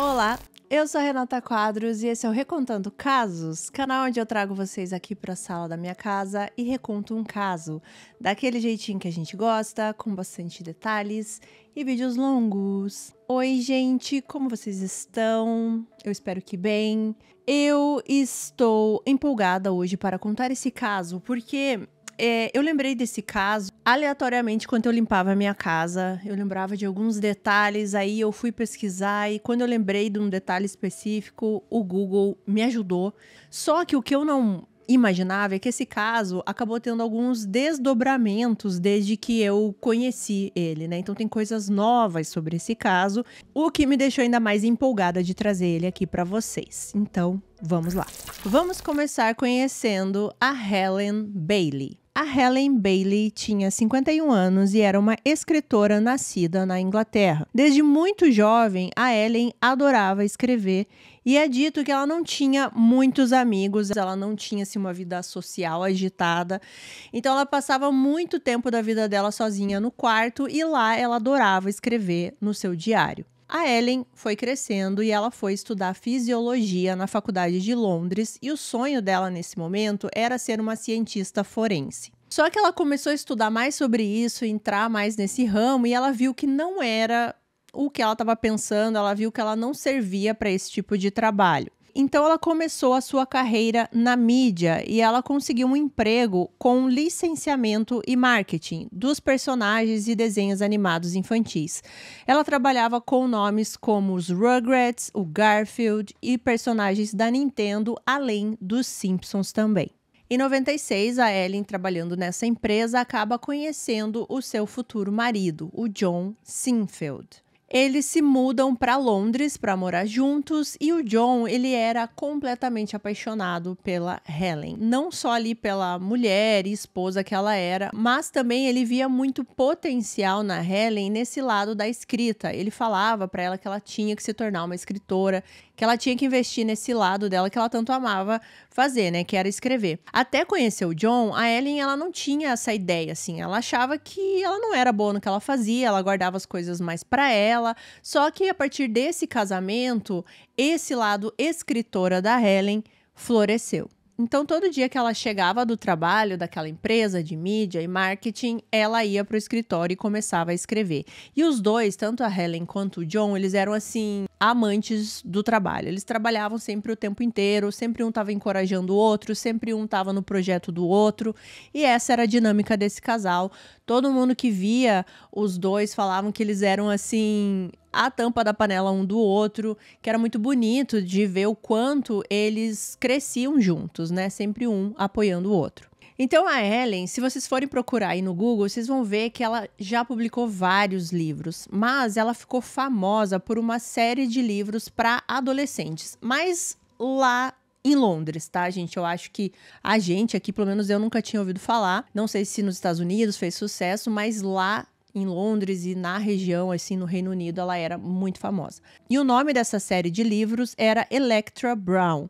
Olá, eu sou a Renata Quadros e esse é o Recontando Casos, canal onde eu trago vocês aqui para a sala da minha casa e reconto um caso, daquele jeitinho que a gente gosta, com bastante detalhes e vídeos longos. Oi, gente, como vocês estão? Eu espero que bem. Eu estou empolgada hoje para contar esse caso porque é, eu lembrei desse caso aleatoriamente, quando eu limpava a minha casa, eu lembrava de alguns detalhes, aí eu fui pesquisar e quando eu lembrei de um detalhe específico, o Google me ajudou. Só que o que eu não imaginava é que esse caso acabou tendo alguns desdobramentos desde que eu conheci ele, né? Então tem coisas novas sobre esse caso, o que me deixou ainda mais empolgada de trazer ele aqui para vocês. Então, vamos lá. Vamos começar conhecendo a Helen Bailey. A Helen Bailey tinha 51 anos e era uma escritora nascida na Inglaterra. Desde muito jovem, a Helen adorava escrever e é dito que ela não tinha muitos amigos, ela não tinha assim, uma vida social agitada. Então ela passava muito tempo da vida dela sozinha no quarto e lá ela adorava escrever no seu diário. A Ellen foi crescendo e ela foi estudar fisiologia na Faculdade de Londres, e o sonho dela nesse momento era ser uma cientista forense. Só que ela começou a estudar mais sobre isso, entrar mais nesse ramo, e ela viu que não era o que ela estava pensando, ela viu que ela não servia para esse tipo de trabalho. Então ela começou a sua carreira na mídia e ela conseguiu um emprego com licenciamento e marketing dos personagens e desenhos animados infantis. Ela trabalhava com nomes como os Rugrats, o Garfield e personagens da Nintendo, além dos Simpsons também. Em 96, a Ellen, trabalhando nessa empresa, acaba conhecendo o seu futuro marido, o John Sinfield. Eles se mudam para Londres para morar juntos e o John, ele era completamente apaixonado pela Helen, não só ali pela mulher e esposa que ela era, mas também ele via muito potencial na Helen nesse lado da escrita. Ele falava para ela que ela tinha que se tornar uma escritora que ela tinha que investir nesse lado dela que ela tanto amava fazer, né? Que era escrever. Até conhecer o John, a Ellen ela não tinha essa ideia, assim. Ela achava que ela não era boa no que ela fazia, ela guardava as coisas mais para ela. Só que a partir desse casamento, esse lado escritora da Helen floresceu. Então, todo dia que ela chegava do trabalho daquela empresa de mídia e marketing, ela ia para o escritório e começava a escrever. E os dois, tanto a Helen quanto o John, eles eram assim, amantes do trabalho. Eles trabalhavam sempre o tempo inteiro, sempre um estava encorajando o outro, sempre um estava no projeto do outro. E essa era a dinâmica desse casal. Todo mundo que via os dois falavam que eles eram assim a tampa da panela um do outro, que era muito bonito de ver o quanto eles cresciam juntos, né? Sempre um apoiando o outro. Então a Ellen, se vocês forem procurar aí no Google, vocês vão ver que ela já publicou vários livros, mas ela ficou famosa por uma série de livros para adolescentes, mas lá em Londres, tá, gente? Eu acho que a gente aqui, pelo menos eu nunca tinha ouvido falar. Não sei se nos Estados Unidos fez sucesso, mas lá em Londres e na região, assim, no Reino Unido, ela era muito famosa. E o nome dessa série de livros era Electra Brown,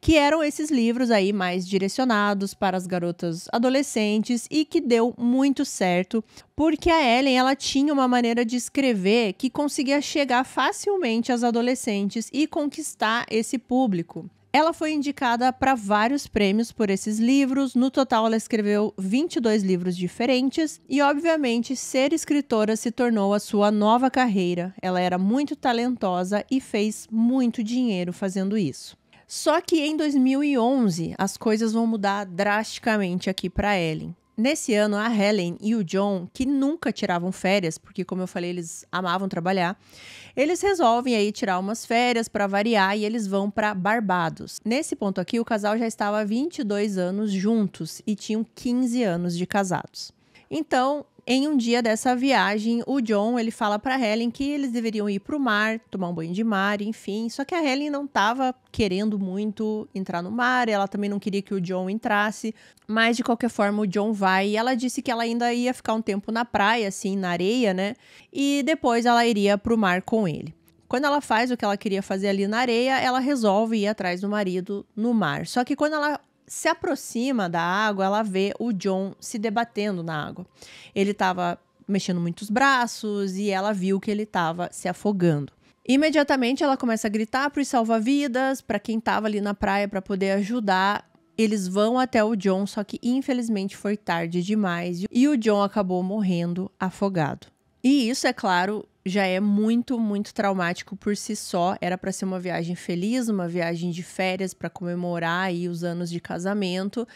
que eram esses livros aí mais direcionados para as garotas adolescentes e que deu muito certo, porque a Ellen, ela tinha uma maneira de escrever que conseguia chegar facilmente às adolescentes e conquistar esse público. Ela foi indicada para vários prêmios por esses livros. No total, ela escreveu 22 livros diferentes e, obviamente, ser escritora se tornou a sua nova carreira. Ela era muito talentosa e fez muito dinheiro fazendo isso. Só que em 2011 as coisas vão mudar drasticamente aqui para Ellen. Nesse ano, a Helen e o John, que nunca tiravam férias, porque, como eu falei, eles amavam trabalhar, eles resolvem aí tirar umas férias para variar e eles vão para Barbados. Nesse ponto aqui, o casal já estava há 22 anos juntos e tinham 15 anos de casados. Então, em um dia dessa viagem, o John ele fala para Helen que eles deveriam ir para o mar, tomar um banho de mar, enfim. Só que a Helen não estava querendo muito entrar no mar, ela também não queria que o John entrasse. Mas de qualquer forma, o John vai e ela disse que ela ainda ia ficar um tempo na praia, assim, na areia, né? E depois ela iria para o mar com ele. Quando ela faz o que ela queria fazer ali na areia, ela resolve ir atrás do marido no mar. Só que quando ela se aproxima da água, ela vê o John se debatendo na água. Ele estava mexendo muitos braços e ela viu que ele estava se afogando. Imediatamente ela começa a gritar para os salva-vidas, para quem estava ali na praia para poder ajudar. Eles vão até o John, só que infelizmente foi tarde demais e o John acabou morrendo afogado. E isso, é claro, já é muito, muito traumático por si só. Era para ser uma viagem feliz, uma viagem de férias para comemorar aí os anos de casamento.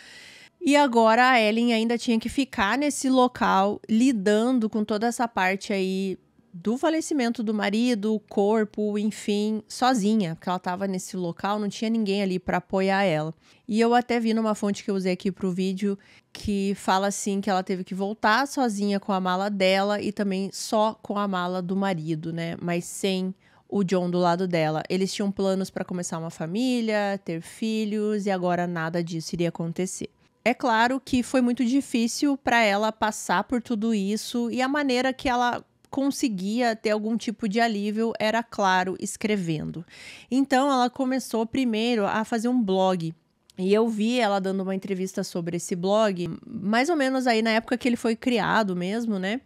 E agora a Ellen ainda tinha que ficar nesse local lidando com toda essa parte aí do falecimento do marido, corpo, enfim, sozinha, porque ela estava nesse local, não tinha ninguém ali para apoiar ela. E eu até vi numa fonte que eu usei aqui para o vídeo que fala assim que ela teve que voltar sozinha com a mala dela e também só com a mala do marido, né? Mas sem o John do lado dela. Eles tinham planos para começar uma família, ter filhos e agora nada disso iria acontecer. É claro que foi muito difícil para ela passar por tudo isso e a maneira que ela conseguia ter algum tipo de alívio era, claro, escrevendo. Então ela começou primeiro a fazer um blog e eu vi ela dando uma entrevista sobre esse blog, mais ou menos aí na época que ele foi criado mesmo, né?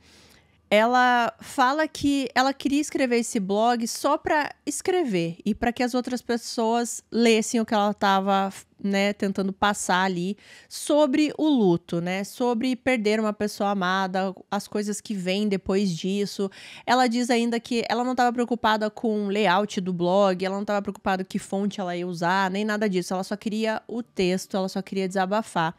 Ela fala que ela queria escrever esse blog só para escrever e para que as outras pessoas lessem o que ela estava né, tentando passar ali sobre o luto, né, sobre perder uma pessoa amada, as coisas que vêm depois disso. Ela diz ainda que ela não estava preocupada com o layout do blog, ela não estava preocupada que fonte ela ia usar, nem nada disso. Ela só queria o texto, ela só queria desabafar.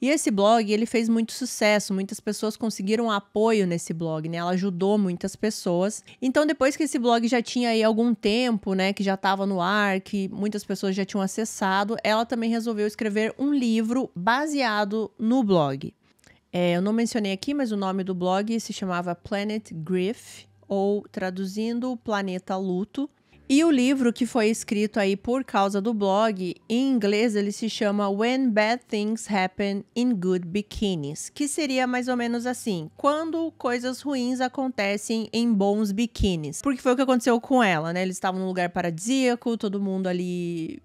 E esse blog, ele fez muito sucesso, muitas pessoas conseguiram apoio nesse blog, né? Ela ajudou muitas pessoas. Então, depois que esse blog já tinha aí algum tempo, né, que já estava no ar, que muitas pessoas já tinham acessado, ela também também resolveu escrever um livro baseado no blog. É, eu não mencionei aqui, mas o nome do blog se chamava Planet Grief, ou traduzindo Planeta Luto. E o livro que foi escrito aí por causa do blog, em inglês ele se chama When Bad Things Happen in Good Bikinis, que seria mais ou menos assim: quando coisas ruins acontecem em bons biquínis. Porque foi o que aconteceu com ela, né? Eles estavam num lugar paradisíaco, todo mundo ali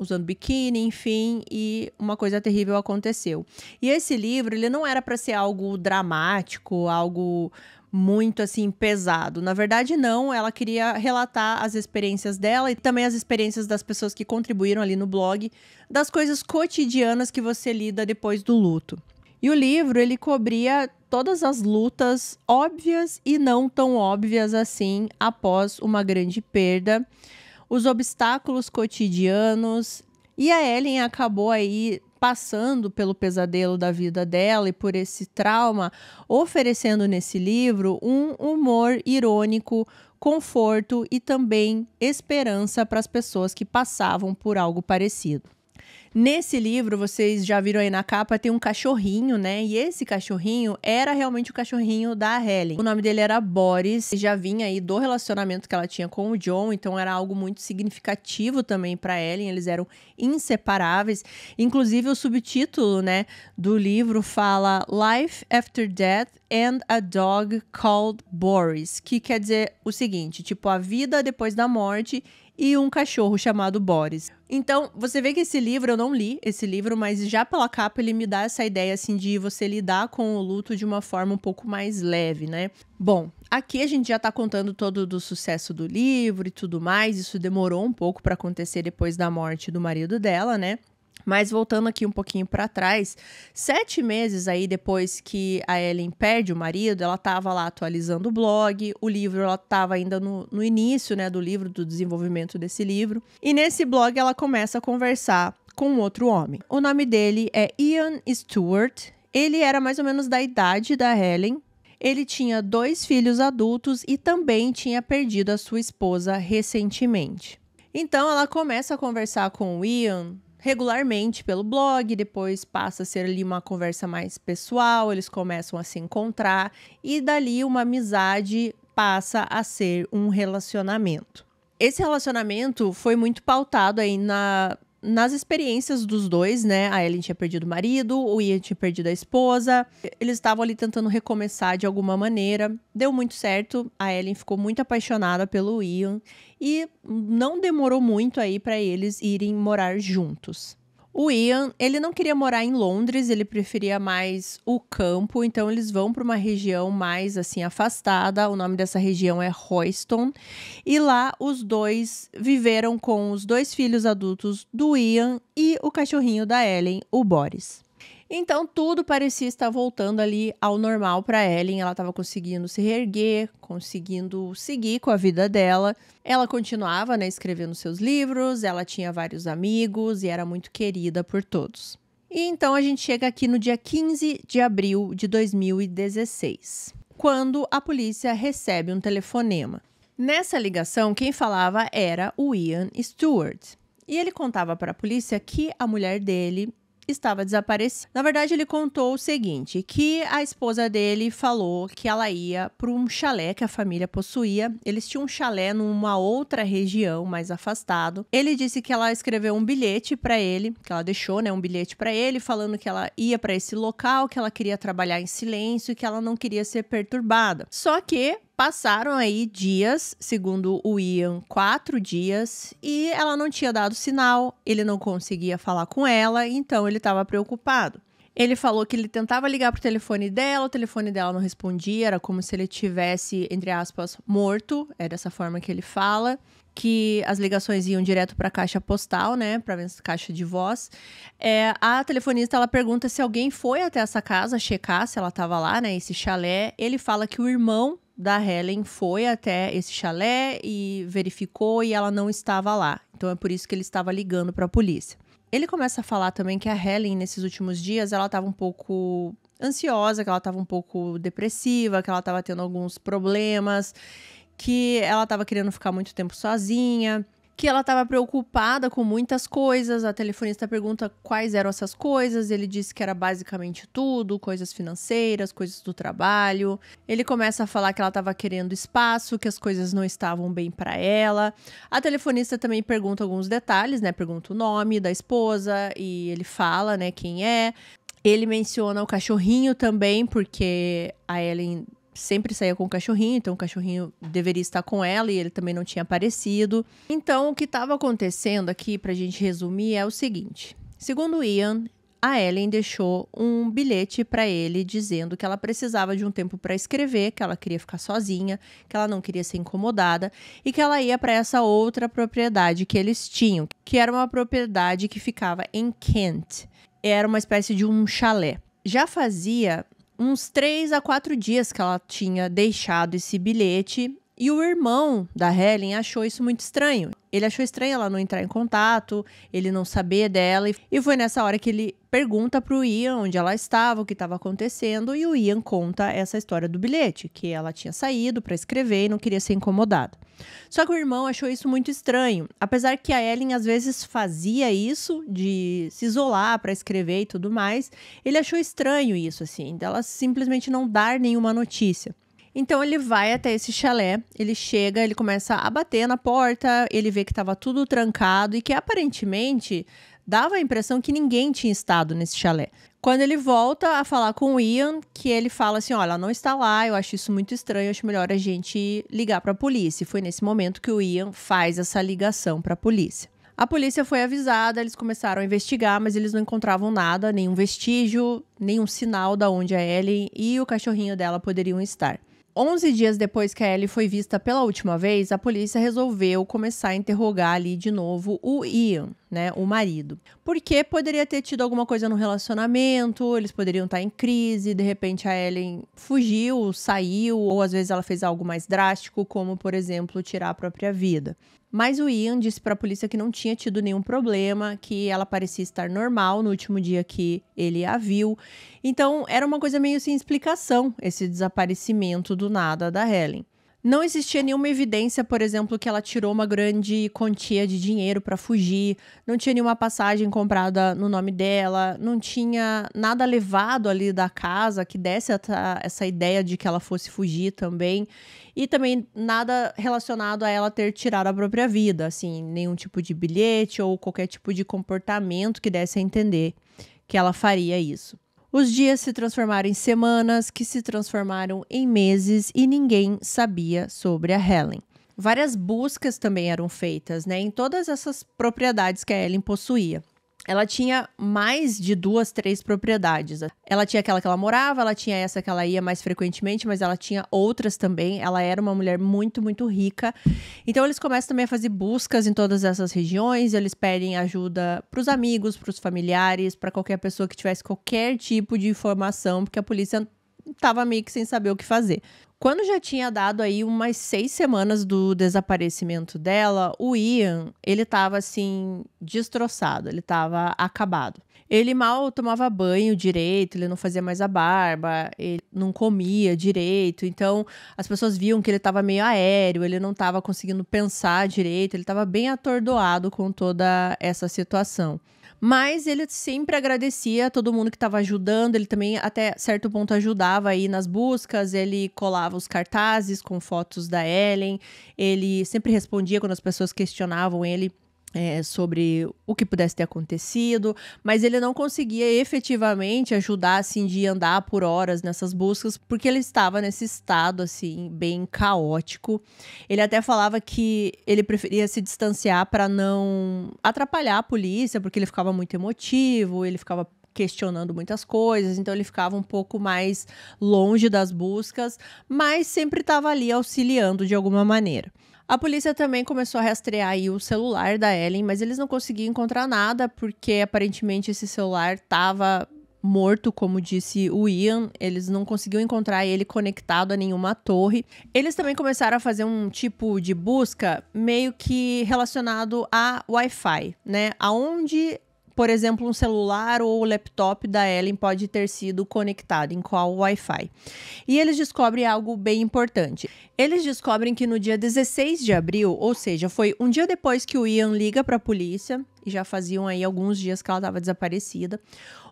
usando biquíni, enfim, e uma coisa terrível aconteceu. E esse livro, ele não era para ser algo dramático, algo muito assim pesado. Na verdade, não, ela queria relatar as experiências dela e também as experiências das pessoas que contribuíram ali no blog, das coisas cotidianas que você lida depois do luto. E o livro, ele cobria todas as lutas óbvias e não tão óbvias assim após uma grande perda os obstáculos cotidianos. E a Ellen acabou aí passando pelo pesadelo da vida dela e por esse trauma, oferecendo nesse livro um humor irônico, conforto e também esperança para as pessoas que passavam por algo parecido. Nesse livro, vocês já viram aí na capa, tem um cachorrinho, né? E esse cachorrinho era realmente o cachorrinho da Helen. O nome dele era Boris, e já vinha aí do relacionamento que ela tinha com o John, então era algo muito significativo também para Helen, eles eram inseparáveis. Inclusive o subtítulo, né, do livro fala Life After Death and a Dog Called Boris, que quer dizer o seguinte, tipo a vida depois da morte e um cachorro chamado Boris. Então, você vê que esse livro, eu não li esse livro, mas já pela capa ele me dá essa ideia, assim, de você lidar com o luto de uma forma um pouco mais leve, né? Bom, aqui a gente já tá contando todo do sucesso do livro e tudo mais, isso demorou um pouco para acontecer depois da morte do marido dela, né? Mas voltando aqui um pouquinho para trás, sete meses aí depois que a Ellen perde o marido, ela estava lá atualizando o blog, o livro, ela estava ainda no, no início, né, do livro, do desenvolvimento desse livro. E nesse blog ela começa a conversar com outro homem. O nome dele é Ian Stewart. Ele era mais ou menos da idade da Helen. Ele tinha dois filhos adultos e também tinha perdido a sua esposa recentemente. Então ela começa a conversar com o Ian regularmente pelo blog, depois passa a ser ali uma conversa mais pessoal, eles começam a se encontrar e dali uma amizade passa a ser um relacionamento. Esse relacionamento foi muito pautado aí na nas experiências dos dois, né? A Ellen tinha perdido o marido, o Ian tinha perdido a esposa. Eles estavam ali tentando recomeçar de alguma maneira. Deu muito certo. A Ellen ficou muito apaixonada pelo Ian e não demorou muito aí para eles irem morar juntos. O Ian, ele não queria morar em Londres, ele preferia mais o campo, então eles vão para uma região mais assim afastada. O nome dessa região é Royston, e lá os dois viveram com os dois filhos adultos do Ian e o cachorrinho da Ellen, o Boris. Então tudo parecia estar voltando ali ao normal para Ellen. Ela estava conseguindo se reerguer, conseguindo seguir com a vida dela. Ela continuava, né, escrevendo seus livros, ela tinha vários amigos e era muito querida por todos. E então a gente chega aqui no dia 15 de abril de 2016, quando a polícia recebe um telefonema. Nessa ligação, quem falava era o Ian Stewart. E ele contava para a polícia que a mulher dele estava desaparecido. Na verdade, ele contou o seguinte: que a esposa dele falou que ela ia para um chalé que a família possuía. Eles tinham um chalé numa outra região mais afastado. Ele disse que ela escreveu um bilhete para ele, que ela deixou, né, um bilhete para ele falando que ela ia para esse local, que ela queria trabalhar em silêncio, e que ela não queria ser perturbada. Só que Passaram aí dias, segundo o Ian, quatro dias, e ela não tinha dado sinal, ele não conseguia falar com ela, então ele estava preocupado. Ele falou que ele tentava ligar pro telefone dela, o telefone dela não respondia, era como se ele tivesse, entre aspas, morto, é dessa forma que ele fala, que as ligações iam direto para a caixa postal, né, para caixa de voz. É, a telefonista ela pergunta se alguém foi até essa casa checar se ela estava lá, né, esse chalé. Ele fala que o irmão da Helen foi até esse chalé e verificou e ela não estava lá. Então é por isso que ele estava ligando para a polícia. Ele começa a falar também que a Helen nesses últimos dias ela estava um pouco ansiosa, que ela estava um pouco depressiva, que ela estava tendo alguns problemas, que ela estava querendo ficar muito tempo sozinha que ela estava preocupada com muitas coisas. A telefonista pergunta quais eram essas coisas. Ele disse que era basicamente tudo: coisas financeiras, coisas do trabalho. Ele começa a falar que ela estava querendo espaço, que as coisas não estavam bem para ela. A telefonista também pergunta alguns detalhes, né? Pergunta o nome da esposa e ele fala, né, quem é. Ele menciona o cachorrinho também, porque a Ellen sempre saía com o cachorrinho, então o cachorrinho deveria estar com ela e ele também não tinha aparecido. Então, o que estava acontecendo aqui, para a gente resumir, é o seguinte: segundo Ian, a Ellen deixou um bilhete para ele dizendo que ela precisava de um tempo para escrever, que ela queria ficar sozinha, que ela não queria ser incomodada e que ela ia para essa outra propriedade que eles tinham, que era uma propriedade que ficava em Kent. Era uma espécie de um chalé. Já fazia uns três a quatro dias que ela tinha deixado esse bilhete e o irmão da Helen achou isso muito estranho. Ele achou estranho ela não entrar em contato, ele não saber dela. E foi nessa hora que ele pergunta pro Ian onde ela estava, o que estava acontecendo, e o Ian conta essa história do bilhete, que ela tinha saído para escrever e não queria ser incomodada. Só que o irmão achou isso muito estranho, apesar que a Ellen às vezes fazia isso de se isolar para escrever e tudo mais, ele achou estranho isso assim, dela simplesmente não dar nenhuma notícia. Então ele vai até esse chalé, ele chega, ele começa a bater na porta, ele vê que estava tudo trancado e que aparentemente dava a impressão que ninguém tinha estado nesse chalé. Quando ele volta a falar com o Ian, que ele fala assim: "Olha, não está lá, eu acho isso muito estranho, acho melhor a gente ligar para a polícia". E foi nesse momento que o Ian faz essa ligação para a polícia. A polícia foi avisada, eles começaram a investigar, mas eles não encontravam nada, nenhum vestígio, nenhum sinal da onde a Ellen e o cachorrinho dela poderiam estar. 11 dias depois que a Ellie foi vista pela última vez, a polícia resolveu começar a interrogar ali de novo o Ian, né, o marido. Porque poderia ter tido alguma coisa no relacionamento, eles poderiam estar em crise, de repente a Ellen fugiu, saiu, ou às vezes ela fez algo mais drástico, como por exemplo, tirar a própria vida. Mas o Ian disse para a polícia que não tinha tido nenhum problema, que ela parecia estar normal no último dia que ele a viu. Então, era uma coisa meio sem explicação esse desaparecimento do nada da Helen. Não existia nenhuma evidência, por exemplo, que ela tirou uma grande quantia de dinheiro para fugir, não tinha nenhuma passagem comprada no nome dela, não tinha nada levado ali da casa que desse essa ideia de que ela fosse fugir também, e também nada relacionado a ela ter tirado a própria vida, assim, nenhum tipo de bilhete ou qualquer tipo de comportamento que desse a entender que ela faria isso. Os dias se transformaram em semanas, que se transformaram em meses e ninguém sabia sobre a Helen. Várias buscas também eram feitas né, em todas essas propriedades que a Helen possuía ela tinha mais de duas, três propriedades. Ela tinha aquela que ela morava, ela tinha essa que ela ia mais frequentemente, mas ela tinha outras também. Ela era uma mulher muito, muito rica. Então eles começam também a fazer buscas em todas essas regiões, eles pedem ajuda para os amigos, para os familiares, para qualquer pessoa que tivesse qualquer tipo de informação, porque a polícia tava meio que sem saber o que fazer. Quando já tinha dado aí umas seis semanas do desaparecimento dela, o Ian, ele tava assim, destroçado, ele tava acabado. Ele mal tomava banho direito, ele não fazia mais a barba, ele não comia direito, então as pessoas viam que ele tava meio aéreo, ele não tava conseguindo pensar direito, ele tava bem atordoado com toda essa situação. Mas ele sempre agradecia todo mundo que estava ajudando, ele também até certo ponto ajudava aí nas buscas, ele colava os cartazes com fotos da Ellen, ele sempre respondia quando as pessoas questionavam ele é, sobre o que pudesse ter acontecido, mas ele não conseguia efetivamente ajudar, assim, de andar por horas nessas buscas, porque ele estava nesse estado, assim, bem caótico. Ele até falava que ele preferia se distanciar para não atrapalhar a polícia, porque ele ficava muito emotivo, ele ficava questionando muitas coisas, então ele ficava um pouco mais longe das buscas, mas sempre estava ali auxiliando de alguma maneira. A polícia também começou a rastrear o celular da Ellen, mas eles não conseguiam encontrar nada, porque aparentemente esse celular estava morto, como disse o Ian. Eles não conseguiam encontrar ele conectado a nenhuma torre. Eles também começaram a fazer um tipo de busca meio que relacionado a Wi-Fi, né? Aonde por exemplo, um celular ou o laptop da Ellen pode ter sido conectado em qual Wi-Fi. E eles descobrem algo bem importante. Eles descobrem que no dia 16 de abril, ou seja, foi um dia depois que o Ian liga para a polícia, e já faziam aí alguns dias que ela estava desaparecida,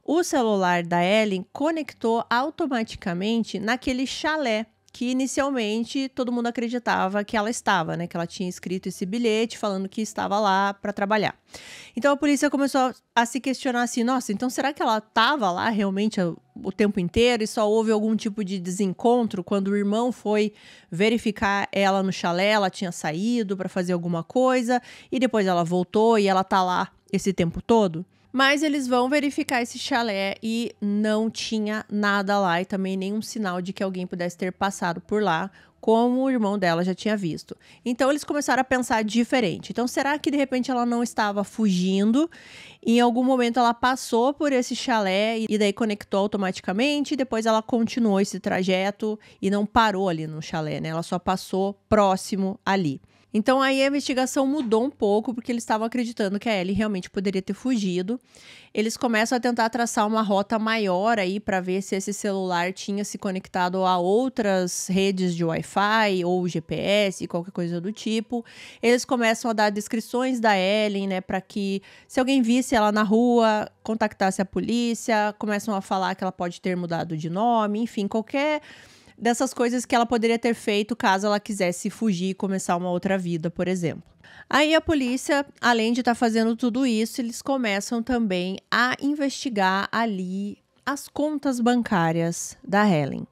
o celular da Ellen conectou automaticamente naquele chalé que inicialmente todo mundo acreditava que ela estava, né? Que ela tinha escrito esse bilhete falando que estava lá para trabalhar. Então a polícia começou a se questionar assim: nossa, então será que ela estava lá realmente o tempo inteiro e só houve algum tipo de desencontro quando o irmão foi verificar ela no chalé? Ela tinha saído para fazer alguma coisa e depois ela voltou e ela tá lá esse tempo todo? Mas eles vão verificar esse chalé e não tinha nada lá e também nenhum sinal de que alguém pudesse ter passado por lá como o irmão dela já tinha visto. Então eles começaram a pensar diferente. Então será que de repente ela não estava fugindo? Em algum momento ela passou por esse chalé e daí conectou automaticamente. E depois ela continuou esse trajeto e não parou ali no chalé, né? Ela só passou próximo ali. Então aí a investigação mudou um pouco, porque eles estavam acreditando que a Ellie realmente poderia ter fugido. Eles começam a tentar traçar uma rota maior aí para ver se esse celular tinha se conectado a outras redes de Wi-Fi ou GPS, qualquer coisa do tipo. Eles começam a dar descrições da Ellen, né, para que se alguém visse ela na rua, contactasse a polícia, começam a falar que ela pode ter mudado de nome, enfim, qualquer dessas coisas que ela poderia ter feito caso ela quisesse fugir e começar uma outra vida, por exemplo. Aí a polícia, além de estar tá fazendo tudo isso, eles começam também a investigar ali as contas bancárias da Helen.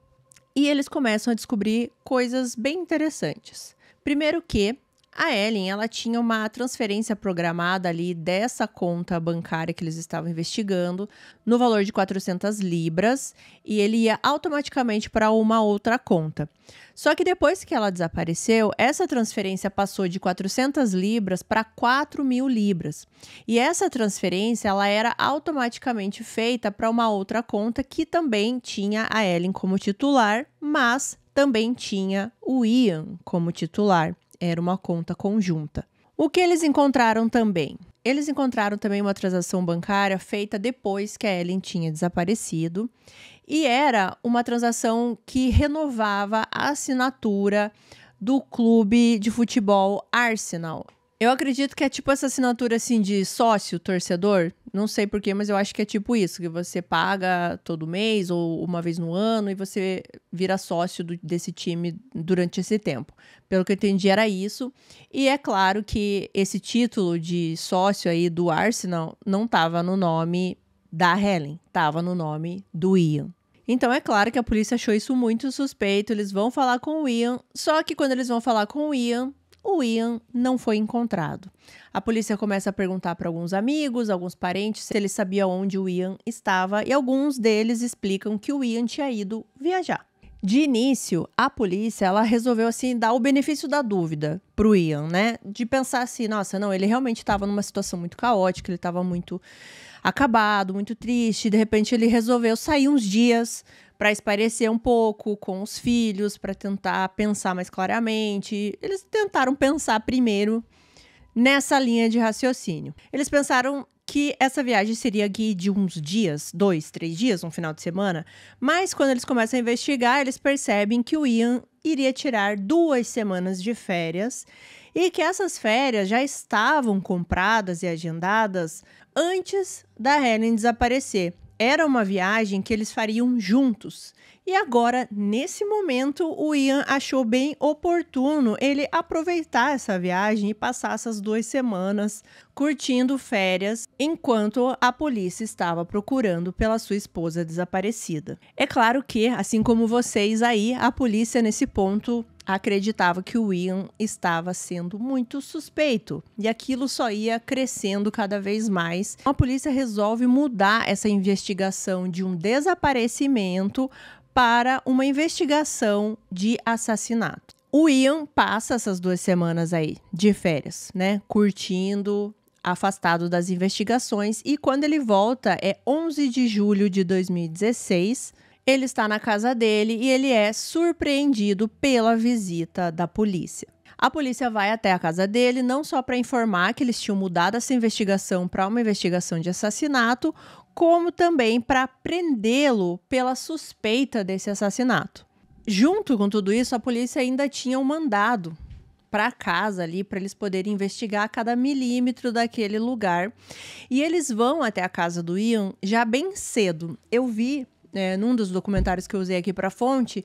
E eles começam a descobrir coisas bem interessantes. Primeiro que a Ellen, ela tinha uma transferência programada ali dessa conta bancária que eles estavam investigando, no valor de 400 libras, e ele ia automaticamente para uma outra conta. Só que depois que ela desapareceu, essa transferência passou de 400 libras para 4 mil libras. E essa transferência, ela era automaticamente feita para uma outra conta que também tinha a Ellen como titular, mas também tinha o Ian como titular. Era uma conta conjunta. O que eles encontraram também? Eles encontraram também uma transação bancária feita depois que a Ellen tinha desaparecido e era uma transação que renovava a assinatura do clube de futebol Arsenal. Eu acredito que é tipo essa assinatura assim de sócio, torcedor. Não sei porquê, mas eu acho que é tipo isso: que você paga todo mês ou uma vez no ano e você vira sócio do, desse time durante esse tempo. Pelo que eu entendi, era isso. E é claro que esse título de sócio aí do Arsenal não estava no nome da Helen, estava no nome do Ian. Então é claro que a polícia achou isso muito suspeito. Eles vão falar com o Ian, só que quando eles vão falar com o Ian, o Ian não foi encontrado. A polícia começa a perguntar para alguns amigos, alguns parentes, se eles sabiam onde o Ian estava e alguns deles explicam que o Ian tinha ido viajar. De início, a polícia ela resolveu assim dar o benefício da dúvida pro Ian, né? De pensar assim, nossa, não, ele realmente estava numa situação muito caótica, ele estava muito acabado, muito triste, de repente ele resolveu sair uns dias para esparecer um pouco com os filhos, para tentar pensar mais claramente. Eles tentaram pensar primeiro nessa linha de raciocínio. Eles pensaram que essa viagem seria de uns dias, dois, três dias, um final de semana, mas quando eles começam a investigar, eles percebem que o Ian iria tirar duas semanas de férias e que essas férias já estavam compradas e agendadas antes da Helen desaparecer. Era uma viagem que eles fariam juntos. E agora, nesse momento, o Ian achou bem oportuno ele aproveitar essa viagem e passar essas duas semanas curtindo férias enquanto a polícia estava procurando pela sua esposa desaparecida. É claro que, assim como vocês aí, a polícia nesse ponto acreditava que o Ian estava sendo muito suspeito e aquilo só ia crescendo cada vez mais. A polícia resolve mudar essa investigação de um desaparecimento para uma investigação de assassinato. O Ian passa essas duas semanas aí de férias, né? Curtindo, afastado das investigações e quando ele volta é 11 de julho de 2016 ele está na casa dele e ele é surpreendido pela visita da polícia. A polícia vai até a casa dele não só para informar que eles tinham mudado essa investigação para uma investigação de assassinato, como também para prendê-lo pela suspeita desse assassinato. Junto com tudo isso, a polícia ainda tinha um mandado para casa ali para eles poderem investigar cada milímetro daquele lugar. E eles vão até a casa do Ian já bem cedo. Eu vi é, num dos documentários que eu usei aqui para fonte,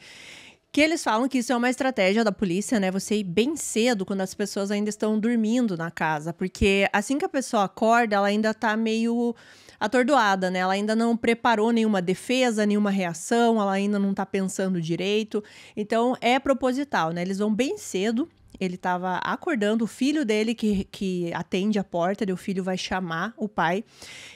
que eles falam que isso é uma estratégia da polícia, né? Você ir bem cedo quando as pessoas ainda estão dormindo na casa, porque assim que a pessoa acorda, ela ainda tá meio atordoada, né? Ela ainda não preparou nenhuma defesa, nenhuma reação, ela ainda não tá pensando direito. Então é proposital, né? Eles vão bem cedo ele estava acordando o filho dele que, que atende a porta, e o filho vai chamar o pai.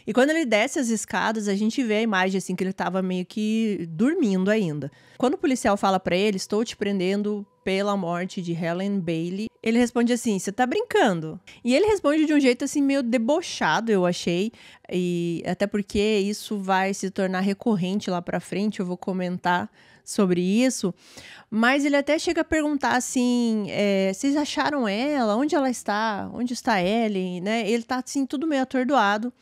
E quando ele desce as escadas, a gente vê a imagem assim que ele estava meio que dormindo ainda. Quando o policial fala para ele: "Estou te prendendo pela morte de Helen Bailey", ele responde assim: "Você tá brincando?". E ele responde de um jeito assim meio debochado, eu achei, e até porque isso vai se tornar recorrente lá para frente, eu vou comentar sobre isso, mas ele até chega a perguntar assim: é, vocês acharam ela? Onde ela está? Onde está Ellen? Né? Ele está assim, tudo meio atordoado.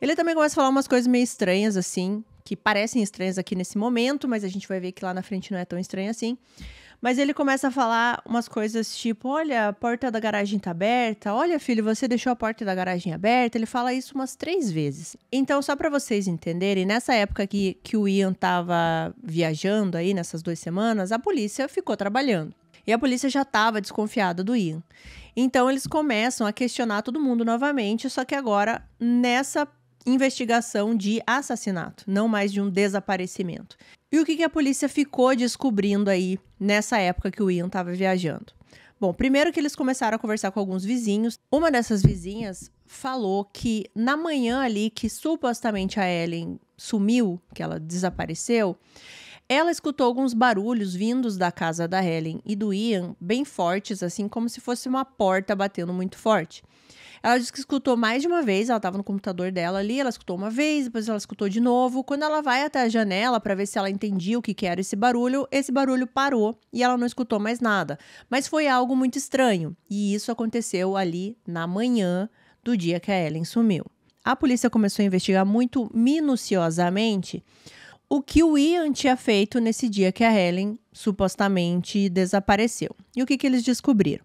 Ele também começa a falar umas coisas meio estranhas, assim, que parecem estranhas aqui nesse momento, mas a gente vai ver que lá na frente não é tão estranho assim. Mas ele começa a falar umas coisas tipo: olha, a porta da garagem tá aberta, olha, filho, você deixou a porta da garagem aberta. Ele fala isso umas três vezes. Então, só para vocês entenderem, nessa época que, que o Ian tava viajando aí, nessas duas semanas, a polícia ficou trabalhando. E a polícia já estava desconfiada do Ian. Então eles começam a questionar todo mundo novamente, só que agora nessa investigação de assassinato, não mais de um desaparecimento. E o que, que a polícia ficou descobrindo aí nessa época que o Ian estava viajando? Bom, primeiro que eles começaram a conversar com alguns vizinhos. Uma dessas vizinhas falou que na manhã ali que supostamente a Ellen sumiu, que ela desapareceu, ela escutou alguns barulhos vindos da casa da Helen e do Ian, bem fortes, assim como se fosse uma porta batendo muito forte. Ela disse que escutou mais de uma vez, ela estava no computador dela ali, ela escutou uma vez, depois ela escutou de novo. Quando ela vai até a janela para ver se ela entendia o que, que era esse barulho, esse barulho parou e ela não escutou mais nada. Mas foi algo muito estranho, e isso aconteceu ali na manhã do dia que a Ellen sumiu. A polícia começou a investigar muito minuciosamente o que o Ian tinha feito nesse dia que a Helen supostamente desapareceu. E o que, que eles descobriram?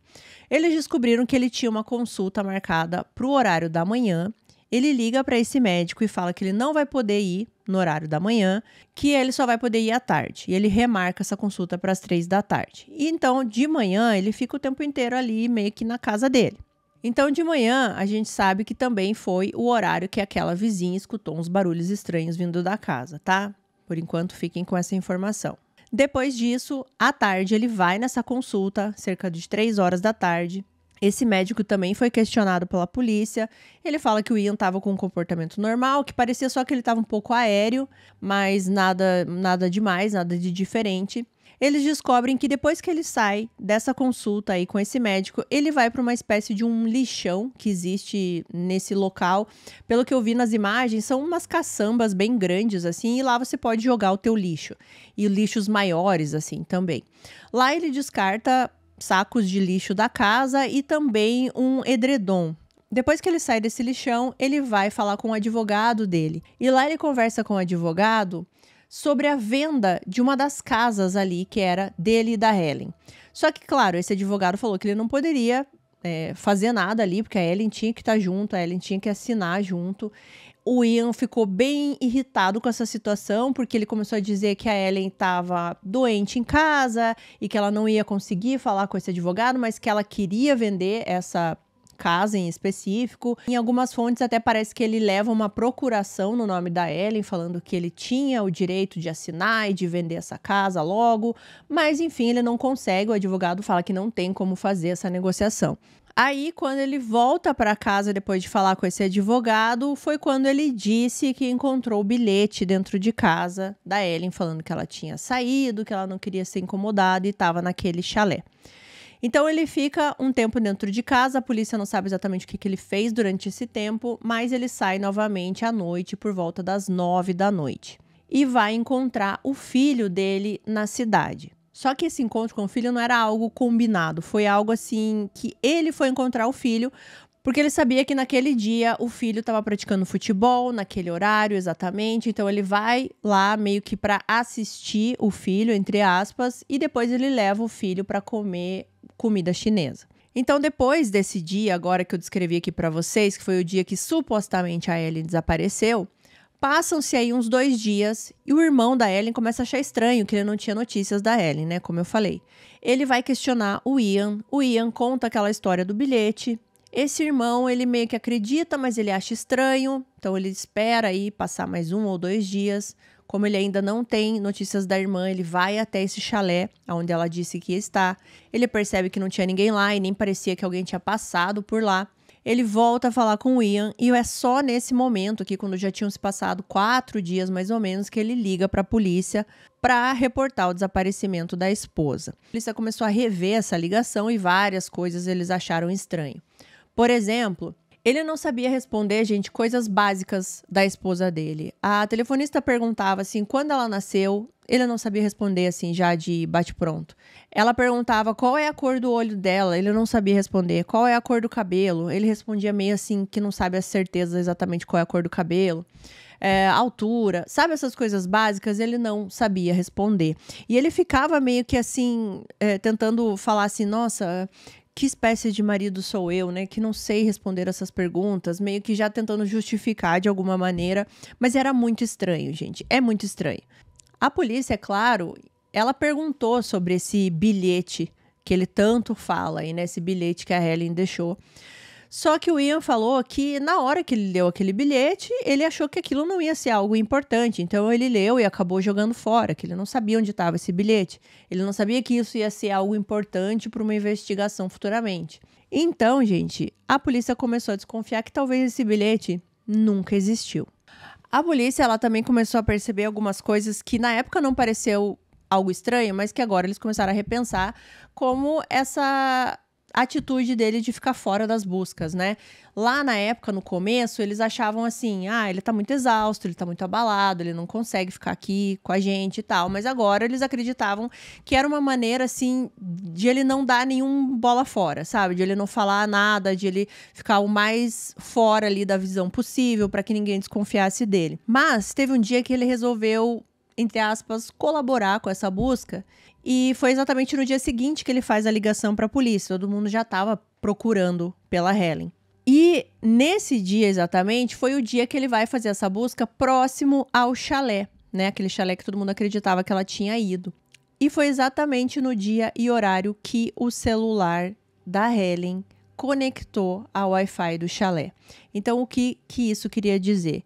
Eles descobriram que ele tinha uma consulta marcada para o horário da manhã. Ele liga para esse médico e fala que ele não vai poder ir no horário da manhã, que ele só vai poder ir à tarde. E ele remarca essa consulta para as três da tarde. E então, de manhã, ele fica o tempo inteiro ali, meio que na casa dele. Então, de manhã, a gente sabe que também foi o horário que aquela vizinha escutou uns barulhos estranhos vindo da casa, tá? Por enquanto, fiquem com essa informação. Depois disso, à tarde, ele vai nessa consulta, cerca de 3 horas da tarde. Esse médico também foi questionado pela polícia. Ele fala que o Ian estava com um comportamento normal, que parecia só que ele estava um pouco aéreo, mas nada, nada demais, nada de diferente eles descobrem que depois que ele sai dessa consulta aí com esse médico, ele vai para uma espécie de um lixão que existe nesse local. Pelo que eu vi nas imagens, são umas caçambas bem grandes assim, e lá você pode jogar o teu lixo. E lixos maiores assim também. Lá ele descarta sacos de lixo da casa e também um edredom, depois que ele sai desse lixão, ele vai falar com o advogado dele. E lá ele conversa com o advogado sobre a venda de uma das casas ali que era dele e da Helen. Só que, claro, esse advogado falou que ele não poderia é, fazer nada ali, porque a Ellen tinha que estar tá junto, a Ellen tinha que assinar junto. O Ian ficou bem irritado com essa situação, porque ele começou a dizer que a Ellen estava doente em casa e que ela não ia conseguir falar com esse advogado, mas que ela queria vender essa caso em específico. Em algumas fontes até parece que ele leva uma procuração no nome da Ellen, falando que ele tinha o direito de assinar e de vender essa casa logo, mas enfim, ele não consegue, o advogado fala que não tem como fazer essa negociação. Aí, quando ele volta para casa depois de falar com esse advogado, foi quando ele disse que encontrou o bilhete dentro de casa da Ellen, falando que ela tinha saído, que ela não queria ser incomodada e estava naquele chalé. Então ele fica um tempo dentro de casa, a polícia não sabe exatamente o que, que ele fez durante esse tempo, mas ele sai novamente à noite, por volta das nove da noite, e vai encontrar o filho dele na cidade. Só que esse encontro com o filho não era algo combinado, foi algo assim que ele foi encontrar o filho, porque ele sabia que naquele dia o filho estava praticando futebol, naquele horário exatamente, então ele vai lá meio que para assistir o filho, entre aspas, e depois ele leva o filho para comer comida chinesa. Então, depois desse dia, agora que eu descrevi aqui para vocês, que foi o dia que supostamente a Ellen desapareceu, passam-se aí uns dois dias e o irmão da Ellen começa a achar estranho que ele não tinha notícias da Ellen, né? Como eu falei. Ele vai questionar o Ian. O Ian conta aquela história do bilhete. Esse irmão, ele meio que acredita, mas ele acha estranho. Então, ele espera aí passar mais um ou dois dias. Como ele ainda não tem notícias da irmã, ele vai até esse chalé onde ela disse que está. Ele percebe que não tinha ninguém lá e nem parecia que alguém tinha passado por lá. Ele volta a falar com o Ian e é só nesse momento aqui, quando já tinham se passado quatro dias mais ou menos, que ele liga para a polícia para reportar o desaparecimento da esposa. A polícia começou a rever essa ligação e várias coisas eles acharam estranho. Por exemplo, ele não sabia responder, gente, coisas básicas da esposa dele. A telefonista perguntava assim, quando ela nasceu, ele não sabia responder assim, já de bate-pronto. Ela perguntava qual é a cor do olho dela, ele não sabia responder. Qual é a cor do cabelo? Ele respondia meio assim, que não sabe a certeza exatamente qual é a cor do cabelo. É, altura, sabe essas coisas básicas? Ele não sabia responder. E ele ficava meio que assim, é, tentando falar assim: nossa, que espécie de marido sou eu, né? Que não sei responder essas perguntas, meio que já tentando justificar de alguma maneira, mas era muito estranho, gente. É muito estranho. A polícia, é claro, ela perguntou sobre esse bilhete que ele tanto fala e nesse né? bilhete que a Helen deixou só que o Ian falou que na hora que ele leu aquele bilhete, ele achou que aquilo não ia ser algo importante. Então ele leu e acabou jogando fora, que ele não sabia onde estava esse bilhete. Ele não sabia que isso ia ser algo importante para uma investigação futuramente. Então, gente, a polícia começou a desconfiar que talvez esse bilhete nunca existiu. A polícia ela também começou a perceber algumas coisas que na época não pareceu algo estranho, mas que agora eles começaram a repensar como essa atitude dele de ficar fora das buscas, né? Lá na época, no começo, eles achavam assim: ah, ele tá muito exausto, ele tá muito abalado, ele não consegue ficar aqui com a gente e tal. Mas agora eles acreditavam que era uma maneira, assim, de ele não dar nenhum bola fora, sabe? De ele não falar nada, de ele ficar o mais fora ali da visão possível para que ninguém desconfiasse dele. Mas teve um dia que ele resolveu entre aspas, colaborar com essa busca e foi exatamente no dia seguinte que ele faz a ligação para a polícia. Todo mundo já estava procurando pela Helen. E nesse dia exatamente foi o dia que ele vai fazer essa busca próximo ao chalé, né? Aquele chalé que todo mundo acreditava que ela tinha ido. E foi exatamente no dia e horário que o celular da Helen conectou ao Wi-Fi do chalé. Então, o que, que isso queria dizer?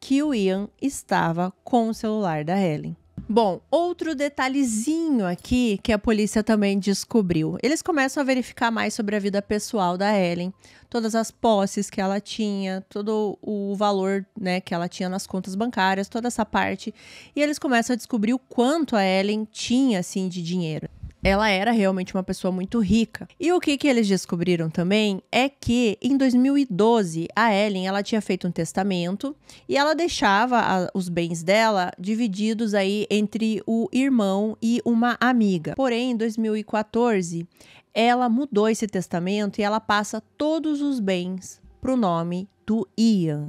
Que o Ian estava com o celular da Helen. Bom, outro detalhezinho aqui que a polícia também descobriu. Eles começam a verificar mais sobre a vida pessoal da Ellen, todas as posses que ela tinha, todo o valor, né, que ela tinha nas contas bancárias, toda essa parte, e eles começam a descobrir o quanto a Ellen tinha assim de dinheiro ela era realmente uma pessoa muito rica. E o que, que eles descobriram também é que em 2012 a Ellen ela tinha feito um testamento e ela deixava a, os bens dela divididos aí entre o irmão e uma amiga. Porém, em 2014 ela mudou esse testamento e ela passa todos os bens para o nome do Ian.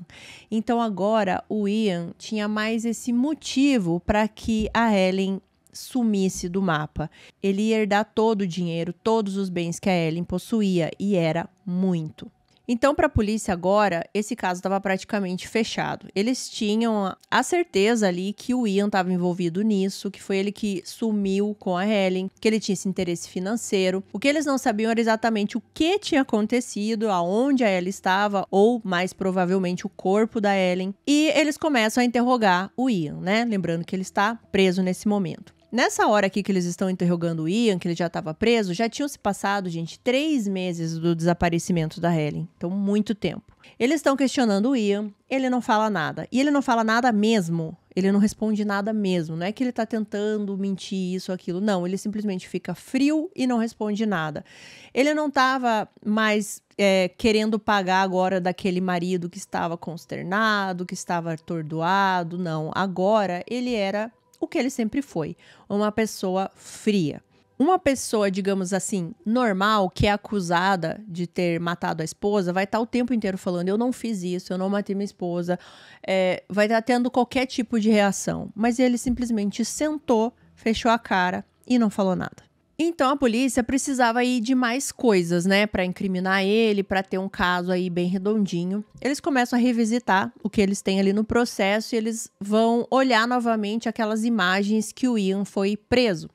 Então agora o Ian tinha mais esse motivo para que a Ellen sumisse do mapa. Ele ia herdar todo o dinheiro, todos os bens que a Ellen possuía, e era muito. Então, para a polícia agora, esse caso estava praticamente fechado. Eles tinham a certeza ali que o Ian estava envolvido nisso, que foi ele que sumiu com a Helen, que ele tinha esse interesse financeiro. O que eles não sabiam era exatamente o que tinha acontecido, aonde a Ellen estava, ou mais provavelmente o corpo da Ellen. E eles começam a interrogar o Ian, né? Lembrando que ele está preso nesse momento. Nessa hora aqui que eles estão interrogando o Ian, que ele já estava preso, já tinham se passado, gente, três meses do desaparecimento da Helen. Então, muito tempo. Eles estão questionando o Ian, ele não fala nada. E ele não fala nada mesmo. Ele não responde nada mesmo. Não é que ele está tentando mentir isso ou aquilo. Não, ele simplesmente fica frio e não responde nada. Ele não estava mais é, querendo pagar agora daquele marido que estava consternado, que estava atordoado. Não. Agora ele era o que ele sempre foi, uma pessoa fria. Uma pessoa, digamos assim, normal, que é acusada de ter matado a esposa, vai estar o tempo inteiro falando: eu não fiz isso, eu não matei minha esposa. É, vai estar tendo qualquer tipo de reação. Mas ele simplesmente sentou, fechou a cara e não falou nada. Então a polícia precisava ir de mais coisas, né, para incriminar ele, para ter um caso aí bem redondinho. Eles começam a revisitar o que eles têm ali no processo e eles vão olhar novamente aquelas imagens que o Ian foi preso.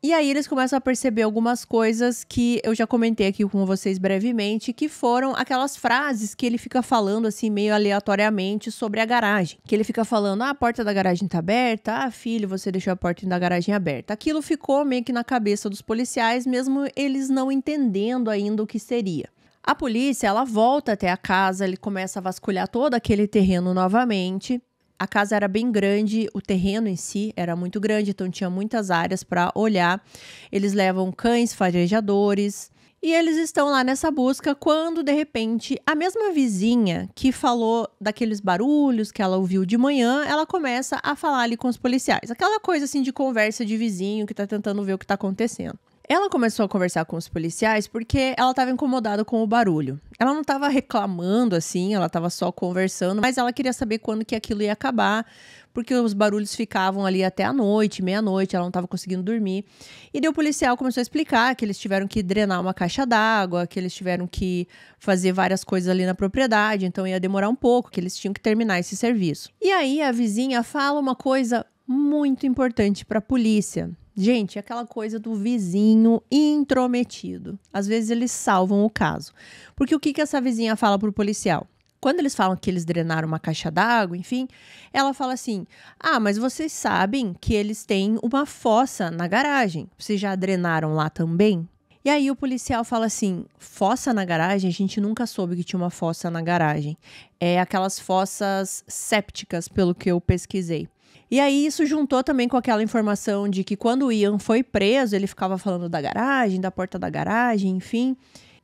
E aí eles começam a perceber algumas coisas que eu já comentei aqui com vocês brevemente, que foram aquelas frases que ele fica falando assim meio aleatoriamente sobre a garagem, que ele fica falando: "Ah, a porta da garagem tá aberta. Ah, filho, você deixou a porta da garagem aberta". Aquilo ficou meio que na cabeça dos policiais, mesmo eles não entendendo ainda o que seria. A polícia, ela volta até a casa, ele começa a vasculhar todo aquele terreno novamente a casa era bem grande, o terreno em si era muito grande, então tinha muitas áreas para olhar. Eles levam cães, farejadores, e eles estão lá nessa busca quando, de repente, a mesma vizinha que falou daqueles barulhos que ela ouviu de manhã, ela começa a falar ali com os policiais. Aquela coisa assim de conversa de vizinho que tá tentando ver o que tá acontecendo. Ela começou a conversar com os policiais porque ela estava incomodada com o barulho. Ela não estava reclamando assim, ela estava só conversando, mas ela queria saber quando que aquilo ia acabar, porque os barulhos ficavam ali até a noite, meia-noite, ela não estava conseguindo dormir. E daí o policial começou a explicar que eles tiveram que drenar uma caixa d'água, que eles tiveram que fazer várias coisas ali na propriedade, então ia demorar um pouco, que eles tinham que terminar esse serviço. E aí a vizinha fala uma coisa muito importante para a polícia Gente, é aquela coisa do vizinho intrometido. Às vezes eles salvam o caso. Porque o que, que essa vizinha fala pro policial? Quando eles falam que eles drenaram uma caixa d'água, enfim, ela fala assim: Ah, mas vocês sabem que eles têm uma fossa na garagem. Vocês já drenaram lá também? E aí o policial fala assim: fossa na garagem? A gente nunca soube que tinha uma fossa na garagem. É aquelas fossas sépticas, pelo que eu pesquisei. E aí isso juntou também com aquela informação de que quando o Ian foi preso, ele ficava falando da garagem, da porta da garagem, enfim.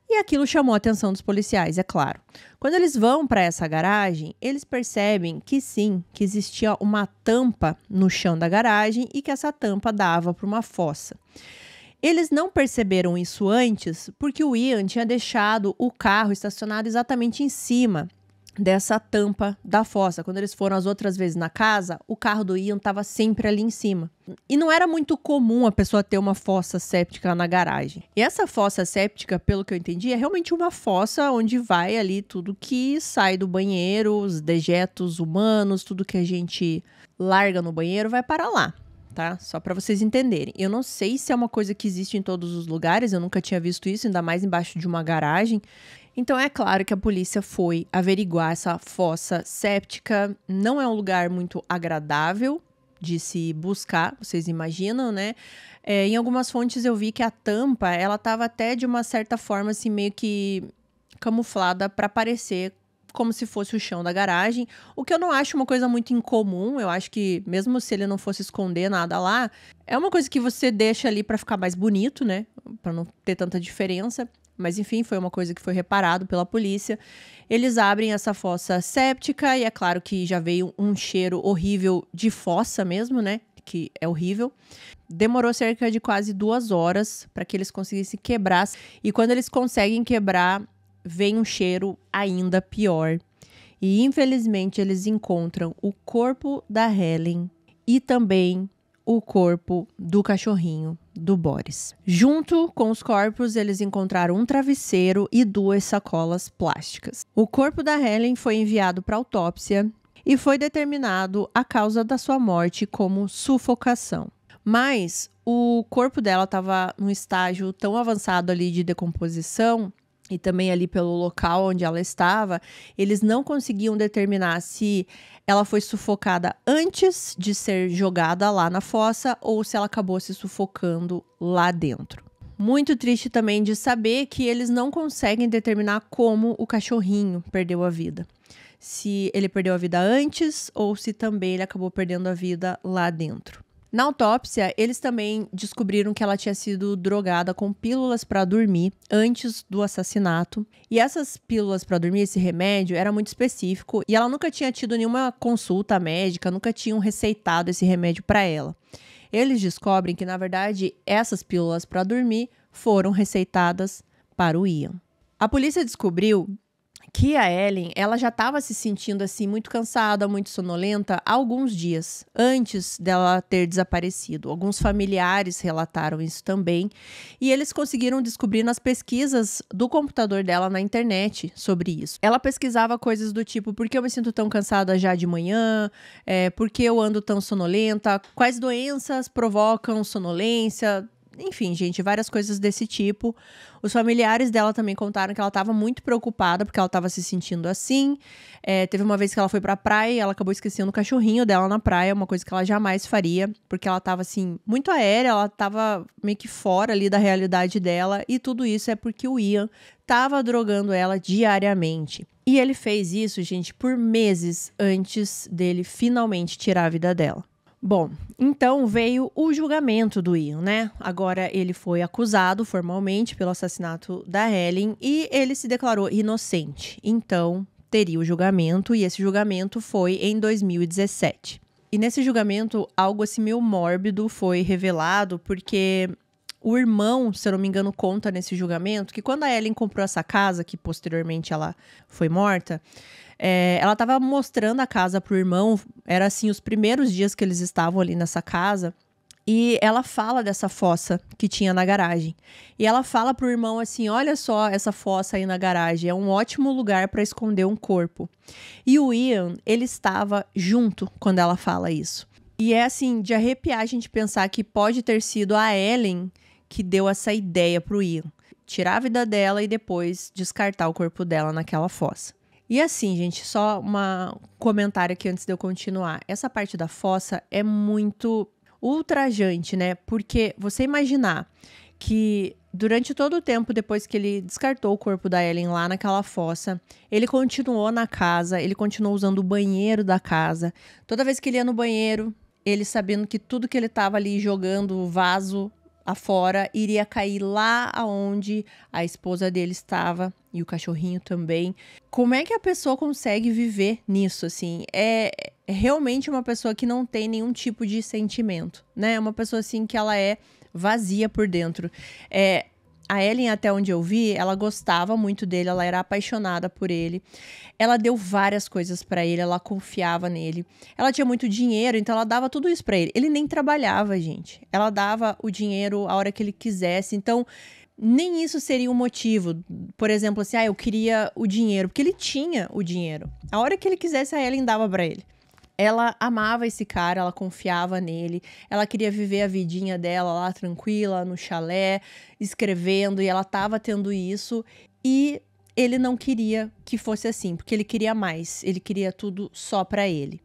E aquilo chamou a atenção dos policiais, é claro. Quando eles vão para essa garagem, eles percebem que sim, que existia uma tampa no chão da garagem e que essa tampa dava para uma fossa. Eles não perceberam isso antes porque o Ian tinha deixado o carro estacionado exatamente em cima dessa tampa da fossa. Quando eles foram as outras vezes na casa, o carro do Ian estava sempre ali em cima. E não era muito comum a pessoa ter uma fossa séptica na garagem. E essa fossa séptica, pelo que eu entendi, é realmente uma fossa onde vai ali tudo que sai do banheiro, os dejetos humanos, tudo que a gente larga no banheiro vai para lá. Tá? Só para vocês entenderem. Eu não sei se é uma coisa que existe em todos os lugares, eu nunca tinha visto isso, ainda mais embaixo de uma garagem. Então é claro que a polícia foi averiguar essa fossa séptica. Não é um lugar muito agradável de se buscar, vocês imaginam, né? É, em algumas fontes eu vi que a tampa, ela estava até de uma certa forma assim meio que camuflada para parecer como se fosse o chão da garagem, o que eu não acho uma coisa muito incomum. Eu acho que mesmo se ele não fosse esconder nada lá, é uma coisa que você deixa ali para ficar mais bonito, né? Para não ter tanta diferença. Mas enfim, foi uma coisa que foi reparado pela polícia. Eles abrem essa fossa séptica e é claro que já veio um cheiro horrível de fossa mesmo, né? Que é horrível. Demorou cerca de quase duas horas para que eles conseguissem quebrar. E quando eles conseguem quebrar, vem um cheiro ainda pior. E infelizmente eles encontram o corpo da Helen e também o corpo do cachorrinho do Boris. Junto com os corpos, eles encontraram um travesseiro e duas sacolas plásticas. O corpo da Helen foi enviado para autópsia e foi determinado a causa da sua morte como sufocação. Mas o corpo dela estava num estágio tão avançado ali de decomposição e também ali pelo local onde ela estava, eles não conseguiam determinar se ela foi sufocada antes de ser jogada lá na fossa ou se ela acabou se sufocando lá dentro. Muito triste também de saber que eles não conseguem determinar como o cachorrinho perdeu a vida. Se ele perdeu a vida antes ou se também ele acabou perdendo a vida lá dentro. Na autópsia, eles também descobriram que ela tinha sido drogada com pílulas para dormir antes do assassinato. E essas pílulas para dormir, esse remédio, era muito específico e ela nunca tinha tido nenhuma consulta médica, nunca tinham receitado esse remédio para ela. Eles descobrem que, na verdade, essas pílulas para dormir foram receitadas para o Ian. A polícia descobriu que a Ellen, ela já estava se sentindo assim muito cansada, muito sonolenta há alguns dias antes dela ter desaparecido. Alguns familiares relataram isso também, e eles conseguiram descobrir nas pesquisas do computador dela na internet sobre isso. Ela pesquisava coisas do tipo: por que eu me sinto tão cansada já de manhã? É, por que eu ando tão sonolenta? Quais doenças provocam sonolência? Enfim, gente, várias coisas desse tipo. Os familiares dela também contaram que ela estava muito preocupada porque ela estava se sentindo assim. É, teve uma vez que ela foi a praia e ela acabou esquecendo o cachorrinho dela na praia, uma coisa que ela jamais faria, porque ela estava assim, muito aérea, ela estava meio que fora ali da realidade dela. E tudo isso é porque o Ian estava drogando ela diariamente. E ele fez isso, gente, por meses antes dele finalmente tirar a vida dela. Bom, então veio o julgamento do Ian, né? Agora ele foi acusado formalmente pelo assassinato da Helen e ele se declarou inocente. Então teria o julgamento e esse julgamento foi em 2017. E nesse julgamento, algo assim meio mórbido foi revelado, porque o irmão, se eu não me engano, conta nesse julgamento que quando a Ellen comprou essa casa, que posteriormente ela foi morta, é, ela estava mostrando a casa pro irmão. Era assim, os primeiros dias que eles estavam ali nessa casa. E ela fala dessa fossa que tinha na garagem. E ela fala pro irmão assim: "Olha só essa fossa aí na garagem, é um ótimo lugar para esconder um corpo". E o Ian, ele estava junto quando ela fala isso. E é assim, de arrepiar a gente pensar que pode ter sido a Ellen que deu essa ideia para o Ian. Tirar a vida dela e depois descartar o corpo dela naquela fossa. E assim, gente, só um comentário aqui antes de eu continuar. Essa parte da fossa é muito ultrajante, né? Porque você imaginar que durante todo o tempo depois que ele descartou o corpo da Ellen lá naquela fossa, ele continuou na casa, ele continuou usando o banheiro da casa. Toda vez que ele ia no banheiro, ele sabendo que tudo que ele estava ali jogando, o vaso, afora iria cair lá aonde a esposa dele estava e o cachorrinho também. Como é que a pessoa consegue viver nisso assim? É, é realmente uma pessoa que não tem nenhum tipo de sentimento, né? É uma pessoa assim que ela é vazia por dentro. É, a Ellen, até onde eu vi, ela gostava muito dele, ela era apaixonada por ele. Ela deu várias coisas para ele, ela confiava nele. Ela tinha muito dinheiro, então ela dava tudo isso para ele. Ele nem trabalhava, gente. Ela dava o dinheiro a hora que ele quisesse. Então, nem isso seria um motivo. Por exemplo, assim, ah, eu queria o dinheiro, porque ele tinha o dinheiro. A hora que ele quisesse, a Ellen dava para ele. Ela amava esse cara, ela confiava nele, ela queria viver a vidinha dela lá tranquila, no chalé, escrevendo, e ela estava tendo isso. E ele não queria que fosse assim, porque ele queria mais, ele queria tudo só para ele.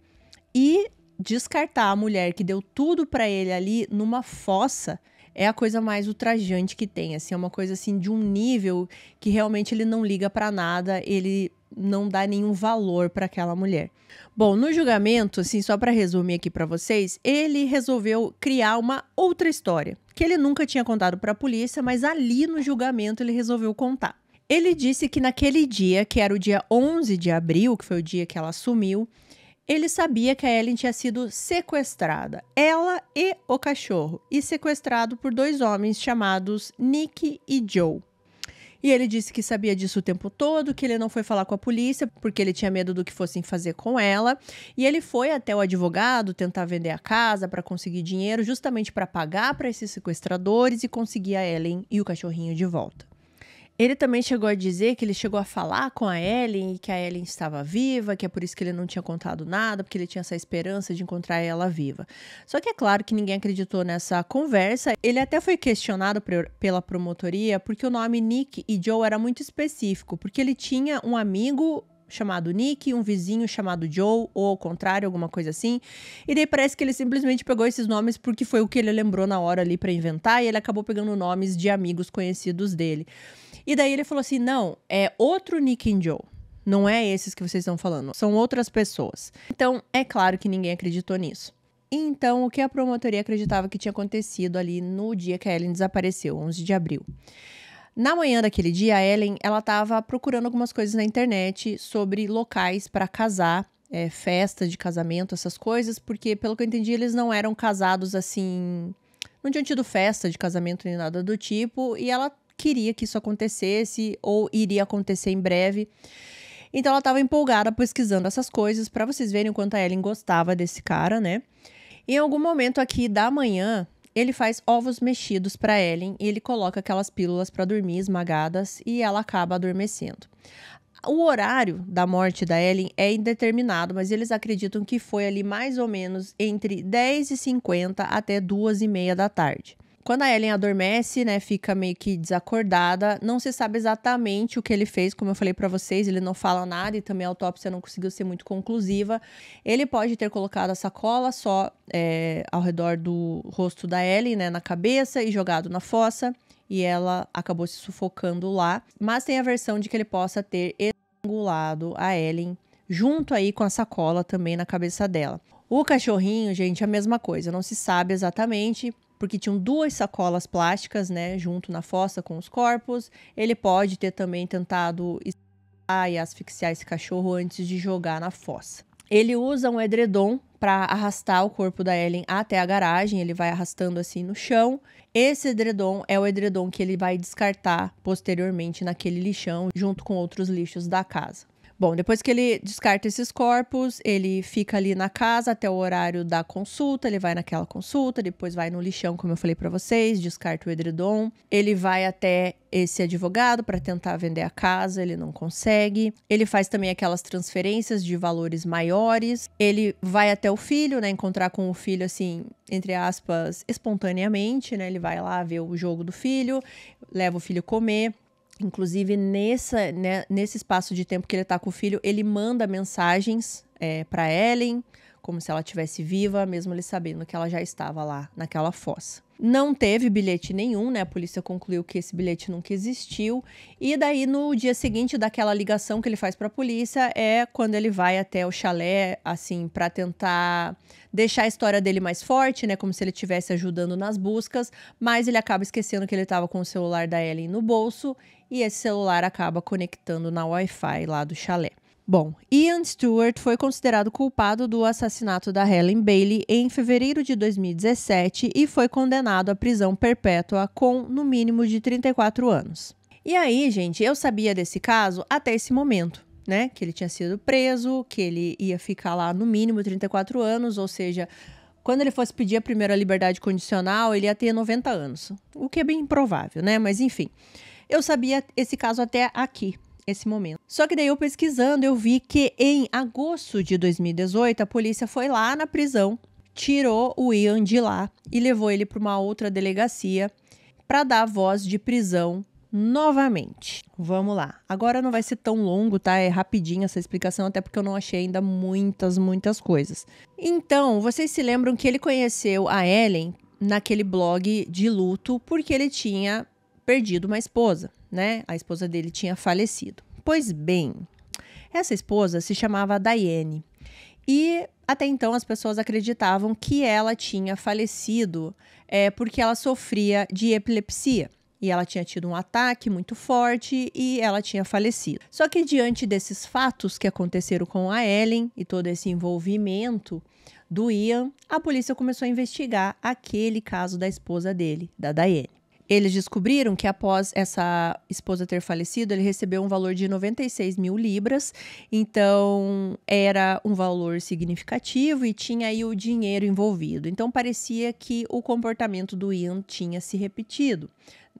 E descartar a mulher que deu tudo para ele ali numa fossa é a coisa mais ultrajante que tem, assim, é uma coisa assim de um nível que realmente ele não liga para nada, ele não dá nenhum valor para aquela mulher. Bom, no julgamento, assim, só para resumir aqui para vocês, ele resolveu criar uma outra história, que ele nunca tinha contado para a polícia, mas ali no julgamento ele resolveu contar. Ele disse que naquele dia, que era o dia 11 de abril, que foi o dia que ela sumiu, ele sabia que a Ellen tinha sido sequestrada, ela e o cachorro, e sequestrado por dois homens chamados Nick e Joe. E ele disse que sabia disso o tempo todo, que ele não foi falar com a polícia porque ele tinha medo do que fossem fazer com ela. E ele foi até o advogado tentar vender a casa para conseguir dinheiro, justamente para pagar para esses sequestradores e conseguir a Ellen e o cachorrinho de volta. Ele também chegou a dizer que ele chegou a falar com a Ellen e que a Ellen estava viva, que é por isso que ele não tinha contado nada, porque ele tinha essa esperança de encontrar ela viva. Só que é claro que ninguém acreditou nessa conversa. Ele até foi questionado pela promotoria porque o nome Nick e Joe era muito específico, porque ele tinha um amigo chamado Nick, um vizinho chamado Joe, ou ao contrário, alguma coisa assim. E daí parece que ele simplesmente pegou esses nomes porque foi o que ele lembrou na hora ali para inventar e ele acabou pegando nomes de amigos conhecidos dele. E daí ele falou assim: não, é outro Nick and Joe. Não é esses que vocês estão falando, são outras pessoas. Então, é claro que ninguém acreditou nisso. Então, o que a promotoria acreditava que tinha acontecido ali no dia que a Ellen desapareceu, 11 de abril. Na manhã daquele dia, a Ellen ela estava procurando algumas coisas na internet sobre locais para casar, é, festa de casamento, essas coisas, porque pelo que eu entendi, eles não eram casados assim. Não tinham tido festa de casamento nem nada do tipo, e ela queria que isso acontecesse ou iria acontecer em breve. Então ela estava empolgada pesquisando essas coisas para vocês verem o quanto a Ellen gostava desse cara, né? Em algum momento aqui da manhã, ele faz ovos mexidos para Ellen e ele coloca aquelas pílulas para dormir esmagadas e ela acaba adormecendo. O horário da morte da Ellen é indeterminado, mas eles acreditam que foi ali mais ou menos entre 10 e 50 até 2 e meia da tarde. Quando a Ellen adormece, né, fica meio que desacordada, não se sabe exatamente o que ele fez, como eu falei para vocês, ele não fala nada e também a autópsia não conseguiu ser muito conclusiva. Ele pode ter colocado a sacola só é, ao redor do rosto da Ellen, né, na cabeça e jogado na fossa, e ela acabou se sufocando lá. Mas tem a versão de que ele possa ter estrangulado a Ellen junto aí com a sacola também na cabeça dela. O cachorrinho, gente, é a mesma coisa, não se sabe exatamente porque tinham duas sacolas plásticas, né, junto na fossa com os corpos. Ele pode ter também tentado e asfixiar esse cachorro antes de jogar na fossa. Ele usa um edredom para arrastar o corpo da Ellen até a garagem, ele vai arrastando assim no chão. Esse edredom é o edredom que ele vai descartar posteriormente naquele lixão, junto com outros lixos da casa. Bom, depois que ele descarta esses corpos, ele fica ali na casa até o horário da consulta, ele vai naquela consulta, depois vai no lixão, como eu falei para vocês, descarta o edredom, ele vai até esse advogado para tentar vender a casa, ele não consegue. Ele faz também aquelas transferências de valores maiores. Ele vai até o filho, né, encontrar com o filho assim, entre aspas, espontaneamente, né? Ele vai lá ver o jogo do filho, leva o filho comer. Inclusive, nessa, né, nesse espaço de tempo que ele está com o filho, ele manda mensagens é, para Ellen, como se ela tivesse viva, mesmo ele sabendo que ela já estava lá naquela fossa. Não teve bilhete nenhum, né? A polícia concluiu que esse bilhete nunca existiu. E daí, no dia seguinte daquela ligação que ele faz para a polícia, é quando ele vai até o chalé, assim, para tentar deixar a história dele mais forte, né? Como se ele estivesse ajudando nas buscas. Mas ele acaba esquecendo que ele estava com o celular da Ellen no bolso. E esse celular acaba conectando na Wi-Fi lá do chalé. Bom, Ian Stewart foi considerado culpado do assassinato da Helen Bailey em fevereiro de 2017 e foi condenado à prisão perpétua com no mínimo de 34 anos. E aí, gente, eu sabia desse caso até esse momento. Né, que ele tinha sido preso, que ele ia ficar lá no mínimo 34 anos, ou seja, quando ele fosse pedir a primeira liberdade condicional, ele ia ter 90 anos, o que é bem improvável, né? Mas enfim, eu sabia esse caso até aqui, esse momento. Só que daí eu pesquisando, eu vi que em agosto de 2018 a polícia foi lá na prisão, tirou o Ian de lá e levou ele para uma outra delegacia para dar voz de prisão novamente. Vamos lá. Agora não vai ser tão longo, tá? É rapidinho essa explicação, até porque eu não achei ainda muitas, muitas coisas. Então, vocês se lembram que ele conheceu a Ellen naquele blog de luto porque ele tinha perdido uma esposa né? A esposa dele tinha falecido. Pois bem, essa esposa se chamava Daiane e até então as pessoas acreditavam que ela tinha falecido é, porque ela sofria de epilepsia. E ela tinha tido um ataque muito forte e ela tinha falecido. Só que diante desses fatos que aconteceram com a Ellen e todo esse envolvimento do Ian, a polícia começou a investigar aquele caso da esposa dele, da Daiane. Eles descobriram que após essa esposa ter falecido, ele recebeu um valor de 96 mil libras. Então, era um valor significativo e tinha aí o dinheiro envolvido. Então, parecia que o comportamento do Ian tinha se repetido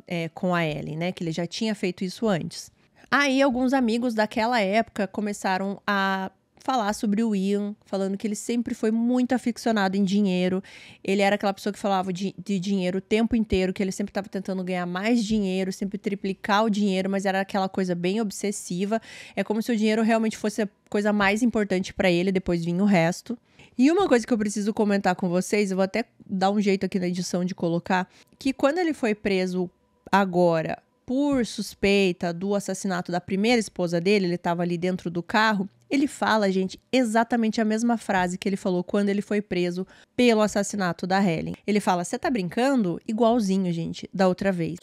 é, com a Ellen, né? Que ele já tinha feito isso antes. Aí, alguns amigos daquela época começaram a falar sobre o Ian, falando que ele sempre foi muito aficionado em dinheiro. Ele era aquela pessoa que falava de, de dinheiro o tempo inteiro, que ele sempre estava tentando ganhar mais dinheiro, sempre triplicar o dinheiro, mas era aquela coisa bem obsessiva. É como se o dinheiro realmente fosse a coisa mais importante para ele, depois vinha o resto. E uma coisa que eu preciso comentar com vocês, eu vou até dar um jeito aqui na edição de colocar, que quando ele foi preso agora por suspeita do assassinato da primeira esposa dele, ele estava ali dentro do carro ele fala, gente, exatamente a mesma frase que ele falou quando ele foi preso pelo assassinato da Helen. Ele fala: "Você tá brincando?" igualzinho, gente, da outra vez.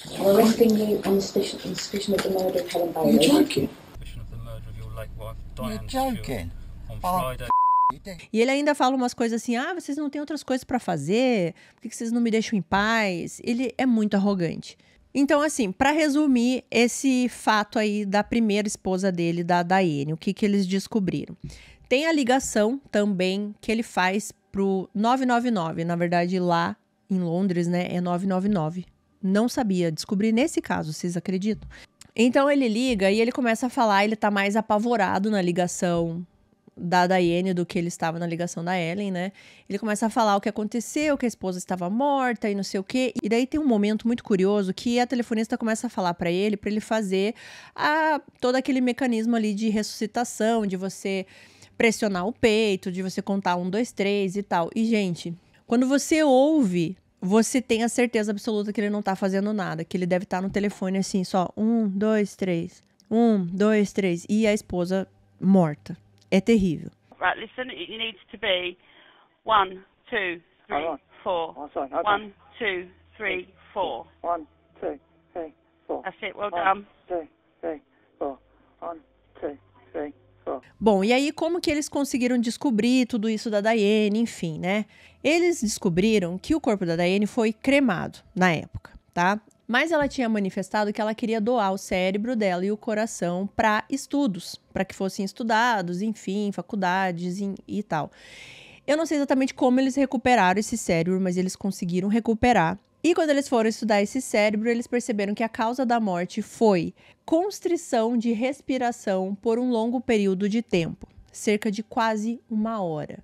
E ele ainda fala umas coisas assim: ah, vocês não têm outras coisas para fazer? Por que vocês não me deixam em paz? Ele é muito arrogante. Então, assim, para resumir esse fato aí da primeira esposa dele, da Daiane, o que, que eles descobriram? Tem a ligação também que ele faz pro 999, na verdade lá em Londres, né, é 999. Não sabia, descobri nesse caso, vocês acreditam? Então ele liga e ele começa a falar, ele tá mais apavorado na ligação da Daiane do que ele estava na ligação da Ellen, né? Ele começa a falar o que aconteceu, que a esposa estava morta e não sei o quê. E daí tem um momento muito curioso que a telefonista começa a falar para ele, para ele fazer a, todo aquele mecanismo ali de ressuscitação, de você pressionar o peito, de você contar um, dois, três e tal. E, gente, quando você ouve você tem a certeza absoluta que ele não tá fazendo nada, que ele deve estar tá no telefone assim, só um, dois, três, um, dois, três, e a esposa morta é terrível. Right, listen, it needs to be one, two, three, Hold on. four. One, sorry, two, three, four. One, two, three, four. That's it, well One, done. two, three, four. One, two, three, Bom, e aí como que eles conseguiram descobrir tudo isso da Daiane, enfim, né? Eles descobriram que o corpo da Daiane foi cremado na época, tá? mas ela tinha manifestado que ela queria doar o cérebro dela e o coração para estudos, para que fossem estudados, enfim, faculdades e, e tal. Eu não sei exatamente como eles recuperaram esse cérebro, mas eles conseguiram recuperar. E quando eles foram estudar esse cérebro, eles perceberam que a causa da morte foi constrição de respiração por um longo período de tempo cerca de quase uma hora.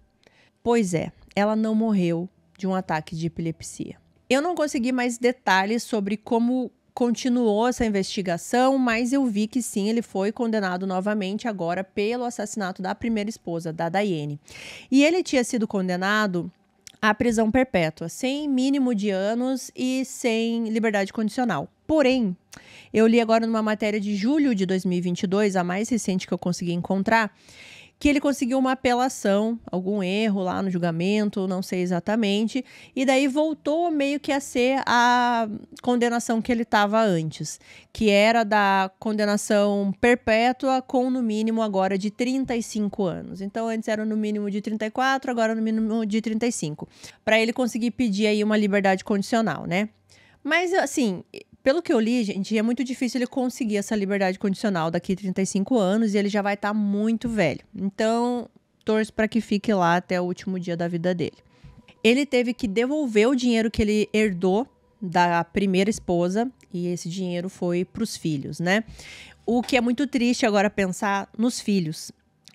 Pois é, ela não morreu de um ataque de epilepsia. Eu não consegui mais detalhes sobre como continuou essa investigação, mas eu vi que sim, ele foi condenado novamente agora pelo assassinato da primeira esposa, da Daiane. E ele tinha sido condenado à prisão perpétua, sem mínimo de anos e sem liberdade condicional. Porém, eu li agora numa matéria de julho de 2022, a mais recente que eu consegui encontrar, que ele conseguiu uma apelação, algum erro lá no julgamento, não sei exatamente, e daí voltou meio que a ser a condenação que ele estava antes, que era da condenação perpétua com no mínimo agora de 35 anos. Então antes era no mínimo de 34, agora no mínimo de 35, para ele conseguir pedir aí uma liberdade condicional, né? Mas assim, pelo que eu li, gente, é muito difícil ele conseguir essa liberdade condicional daqui a 35 anos e ele já vai estar tá muito velho. Então, torço para que fique lá até o último dia da vida dele. Ele teve que devolver o dinheiro que ele herdou da primeira esposa e esse dinheiro foi para os filhos, né? O que é muito triste agora pensar nos filhos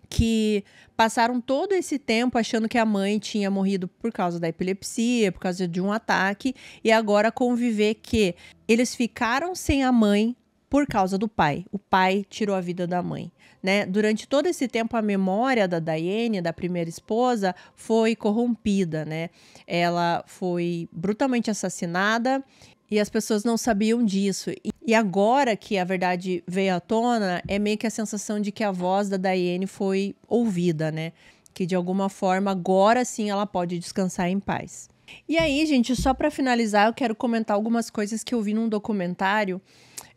que passaram todo esse tempo achando que a mãe tinha morrido por causa da epilepsia, por causa de um ataque, e agora conviver que eles ficaram sem a mãe por causa do pai. O pai tirou a vida da mãe. Né? Durante todo esse tempo, a memória da Daiane, da primeira esposa, foi corrompida. Né? Ela foi brutalmente assassinada e as pessoas não sabiam disso. E e agora que a verdade veio à tona, é meio que a sensação de que a voz da Daiane foi ouvida, né? Que de alguma forma agora sim ela pode descansar em paz. E aí, gente, só para finalizar, eu quero comentar algumas coisas que eu vi num documentário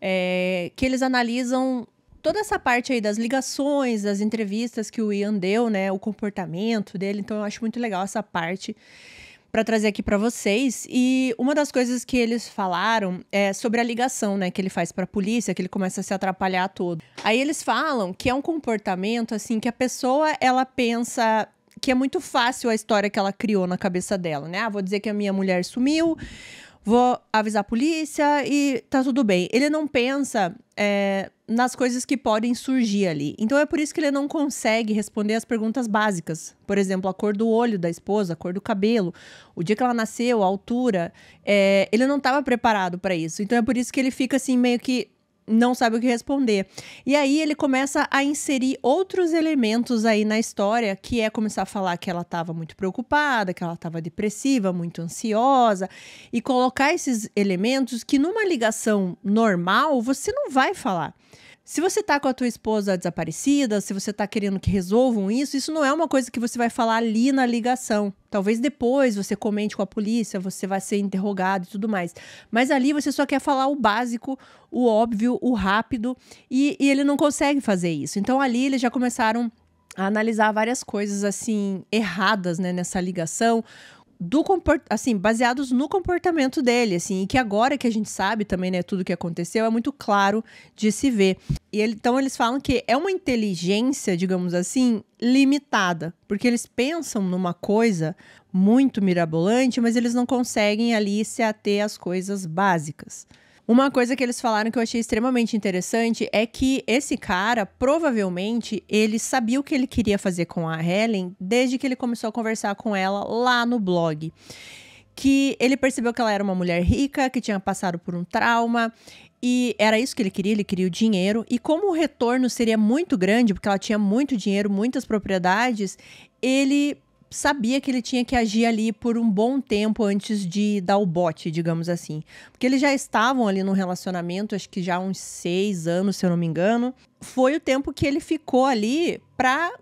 é, que eles analisam toda essa parte aí das ligações, das entrevistas que o Ian deu, né, o comportamento dele. Então eu acho muito legal essa parte para trazer aqui para vocês. E uma das coisas que eles falaram é sobre a ligação, né, que ele faz para a polícia, que ele começa a se atrapalhar todo. Aí eles falam que é um comportamento assim que a pessoa ela pensa que é muito fácil a história que ela criou na cabeça dela, né? Ah, vou dizer que a minha mulher sumiu, vou avisar a polícia e tá tudo bem. Ele não pensa é, nas coisas que podem surgir ali. Então é por isso que ele não consegue responder as perguntas básicas. Por exemplo, a cor do olho da esposa, a cor do cabelo, o dia que ela nasceu, a altura. É, ele não estava preparado para isso. Então é por isso que ele fica assim meio que não sabe o que responder. E aí ele começa a inserir outros elementos aí na história, que é começar a falar que ela estava muito preocupada, que ela estava depressiva, muito ansiosa, e colocar esses elementos que numa ligação normal você não vai falar. Se você tá com a tua esposa desaparecida, se você tá querendo que resolvam isso, isso não é uma coisa que você vai falar ali na ligação. Talvez depois você comente com a polícia, você vai ser interrogado e tudo mais. Mas ali você só quer falar o básico, o óbvio, o rápido, e, e ele não consegue fazer isso. Então ali eles já começaram a analisar várias coisas assim erradas né, nessa ligação do comport... assim, baseados no comportamento dele, assim, e que agora que a gente sabe também, né, tudo que aconteceu, é muito claro de se ver. E ele, então eles falam que é uma inteligência, digamos assim, limitada, porque eles pensam numa coisa muito mirabolante, mas eles não conseguem ali se ater às coisas básicas. Uma coisa que eles falaram que eu achei extremamente interessante é que esse cara, provavelmente, ele sabia o que ele queria fazer com a Helen desde que ele começou a conversar com ela lá no blog. Que ele percebeu que ela era uma mulher rica, que tinha passado por um trauma, e era isso que ele queria, ele queria o dinheiro. E como o retorno seria muito grande, porque ela tinha muito dinheiro, muitas propriedades, ele sabia que ele tinha que agir ali por um bom tempo antes de dar o bote, digamos assim. Porque eles já estavam ali no relacionamento, acho que já há uns seis anos, se eu não me engano. Foi o tempo que ele ficou ali pra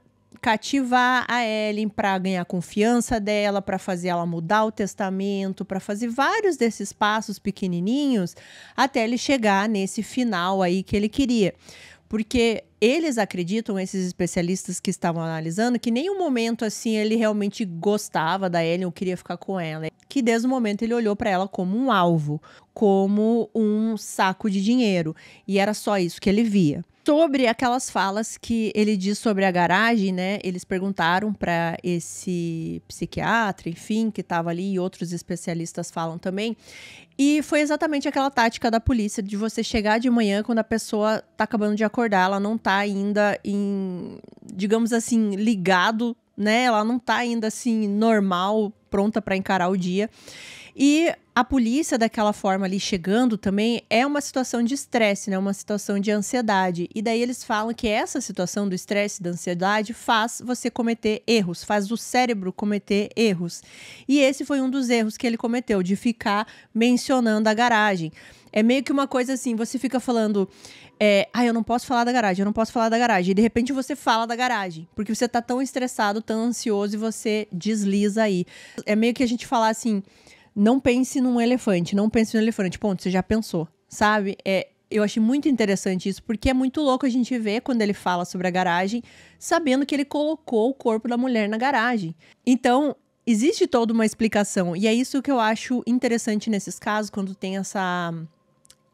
cativar a Ellen para ganhar confiança dela, para fazer ela mudar o testamento, para fazer vários desses passos pequenininhos até ele chegar nesse final aí que ele queria porque eles acreditam, esses especialistas que estavam analisando, que nenhum momento assim ele realmente gostava da Ellen ou queria ficar com ela. Que desde o momento ele olhou para ela como um alvo, como um saco de dinheiro. E era só isso que ele via. Sobre aquelas falas que ele diz sobre a garagem, né? Eles perguntaram para esse psiquiatra, enfim, que estava ali, e outros especialistas falam também. E foi exatamente aquela tática da polícia de você chegar de manhã quando a pessoa tá acabando de acordar, ela não tá ainda em, digamos assim, ligado, né? Ela não tá ainda assim normal, pronta para encarar o dia. E a polícia, daquela forma ali chegando também, é uma situação de estresse, né? Uma situação de ansiedade. E daí eles falam que essa situação do estresse, da ansiedade, faz você cometer erros, faz o cérebro cometer erros. E esse foi um dos erros que ele cometeu, de ficar mencionando a garagem. É meio que uma coisa assim, você fica falando, é, ah, eu não posso falar da garagem, eu não posso falar da garagem. E de repente você fala da garagem, porque você tá tão estressado, tão ansioso e você desliza aí. É meio que a gente falar assim, não pense num elefante, não pense no elefante, ponto, você já pensou, sabe? É, eu achei muito interessante isso, porque é muito louco a gente ver quando ele fala sobre a garagem, sabendo que ele colocou o corpo da mulher na garagem. Então, existe toda uma explicação, e é isso que eu acho interessante nesses casos, quando tem essa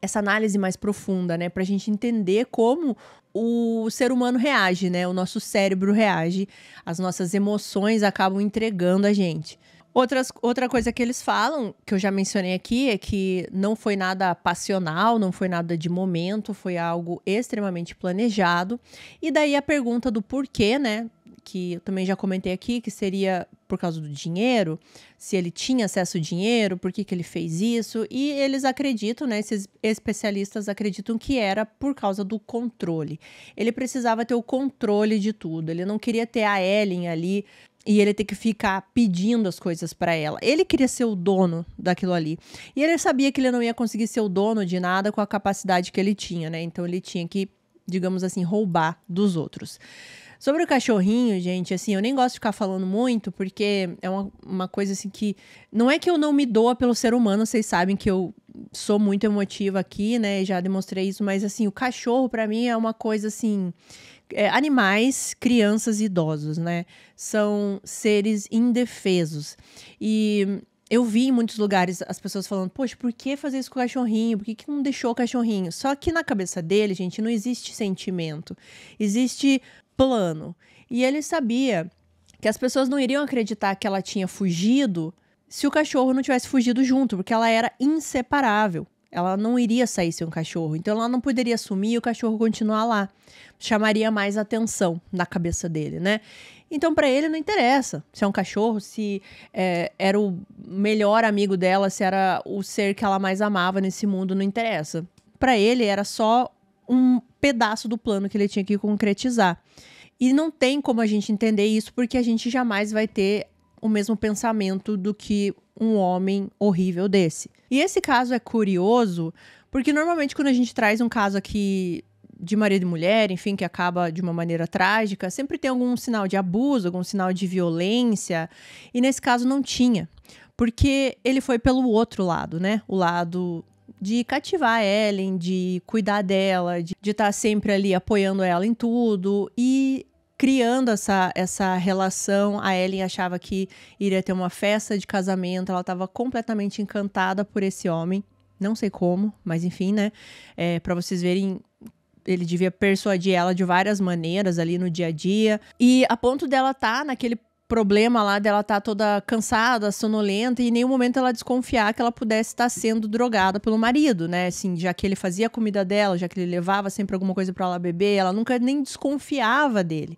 essa análise mais profunda, né, a gente entender como o ser humano reage, né? O nosso cérebro reage, as nossas emoções acabam entregando a gente. Outras, outra coisa que eles falam, que eu já mencionei aqui, é que não foi nada passional, não foi nada de momento, foi algo extremamente planejado. E daí a pergunta do porquê, né? Que eu também já comentei aqui, que seria por causa do dinheiro, se ele tinha acesso ao dinheiro, por que, que ele fez isso. E eles acreditam, né? Esses especialistas acreditam que era por causa do controle. Ele precisava ter o controle de tudo. Ele não queria ter a Ellen ali e ele ter que ficar pedindo as coisas para ela. Ele queria ser o dono daquilo ali. E ele sabia que ele não ia conseguir ser o dono de nada com a capacidade que ele tinha, né? Então ele tinha que, digamos assim, roubar dos outros. Sobre o cachorrinho, gente, assim, eu nem gosto de ficar falando muito, porque é uma, uma coisa assim que. Não é que eu não me doa pelo ser humano, vocês sabem que eu sou muito emotiva aqui, né? Já demonstrei isso, mas assim, o cachorro, para mim, é uma coisa assim é, animais, crianças e idosos, né? São seres indefesos. E eu vi em muitos lugares as pessoas falando, poxa, por que fazer isso com o cachorrinho? Por que, que não deixou o cachorrinho? Só que na cabeça dele, gente, não existe sentimento, existe plano. E ele sabia que as pessoas não iriam acreditar que ela tinha fugido se o cachorro não tivesse fugido junto, porque ela era inseparável. Ela não iria sair sem um cachorro. Então ela não poderia sumir e o cachorro continuar lá. Chamaria mais atenção na cabeça dele, né? Então para ele não interessa se é um cachorro, se é, era o melhor amigo dela, se era o ser que ela mais amava nesse mundo, não interessa. Para ele era só um pedaço do plano que ele tinha que concretizar. E não tem como a gente entender isso porque a gente jamais vai ter o mesmo pensamento do que um homem horrível desse. E esse caso é curioso, porque normalmente quando a gente traz um caso aqui de marido e mulher, enfim, que acaba de uma maneira trágica, sempre tem algum sinal de abuso, algum sinal de violência, e nesse caso não tinha, porque ele foi pelo outro lado, né? O lado de cativar a Ellen, de cuidar dela, de estar tá sempre ali apoiando ela em tudo, e criando essa, essa relação. A Ellen achava que iria ter uma festa de casamento, ela estava completamente encantada por esse homem. Não sei como, mas enfim, né? É, para vocês verem, ele devia persuadir ela de várias maneiras ali no dia a dia. E a ponto dela tá naquele problema lá dela estar tá toda cansada, sonolenta, e em nenhum momento ela desconfiar que ela pudesse estar sendo drogada pelo marido, né? Assim, já que ele fazia a comida dela, já que ele levava sempre alguma coisa para ela beber, ela nunca nem desconfiava dele.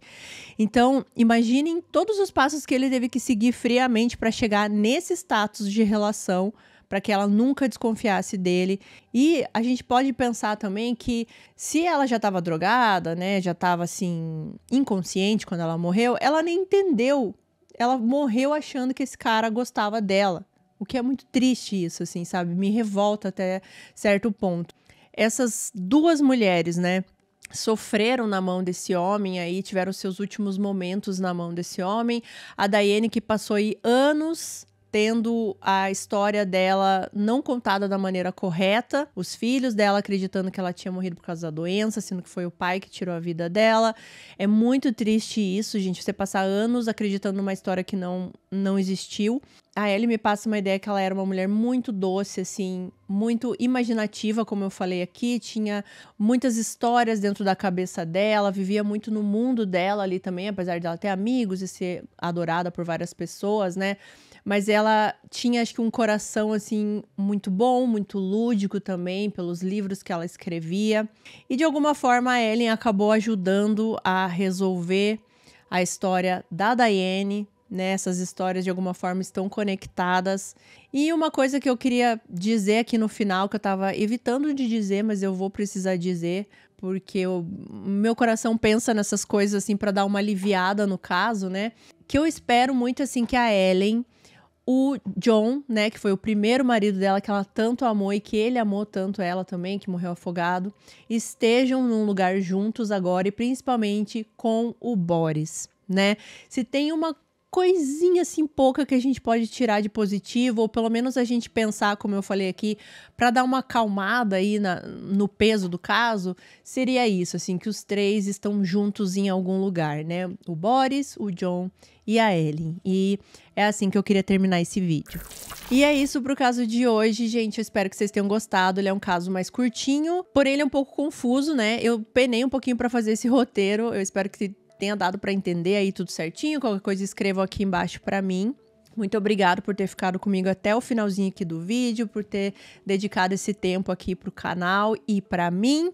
Então, imaginem todos os passos que ele teve que seguir friamente para chegar nesse status de relação para que ela nunca desconfiasse dele. E a gente pode pensar também que se ela já estava drogada, né, já estava assim inconsciente quando ela morreu, ela nem entendeu ela morreu achando que esse cara gostava dela. O que é muito triste isso, assim, sabe? Me revolta até certo ponto. Essas duas mulheres, né? sofreram na mão desse homem aí, tiveram seus últimos momentos na mão desse homem. A Daiane que passou aí anos tendo a história dela não contada da maneira correta, os filhos dela acreditando que ela tinha morrido por causa da doença, sendo que foi o pai que tirou a vida dela. É muito triste isso, gente, você passar anos acreditando numa história que não não existiu. A Ellie me passa uma ideia que ela era uma mulher muito doce, assim, muito imaginativa, como eu falei aqui, tinha muitas histórias dentro da cabeça dela, vivia muito no mundo dela ali também, apesar de ela ter amigos e ser adorada por várias pessoas, né? Mas ela tinha, acho que, um coração, assim, muito bom, muito lúdico também, pelos livros que ela escrevia. E, de alguma forma, a Ellen acabou ajudando a resolver a história da Diane, né? Essas histórias de alguma forma estão conectadas. E uma coisa que eu queria dizer aqui no final, que eu estava evitando de dizer, mas eu vou precisar dizer, porque eu, meu coração pensa nessas coisas assim para dar uma aliviada no caso, né? Que eu espero muito assim que a Ellen o John, né, que foi o primeiro marido dela que ela tanto amou e que ele amou tanto ela também, que morreu afogado, estejam num lugar juntos agora e principalmente com o Boris, né? Se tem uma coisinha assim pouca que a gente pode tirar de positivo, ou pelo menos a gente pensar, como eu falei aqui, para dar uma acalmada aí na, no peso do caso, seria isso, assim, que os três estão juntos em algum lugar, né? O Boris, o John e a Ellen. E é assim que eu queria terminar esse vídeo. E é isso pro caso de hoje, gente. Eu espero que vocês tenham gostado. Ele é um caso mais curtinho, porém ele é um pouco confuso, né? Eu penei um pouquinho para fazer esse roteiro. Eu espero que tenha dado para entender aí tudo certinho. Qualquer coisa escrevam aqui embaixo para mim. Muito obrigado por ter ficado comigo até o finalzinho aqui do vídeo, por ter dedicado esse tempo aqui para o canal e para mim.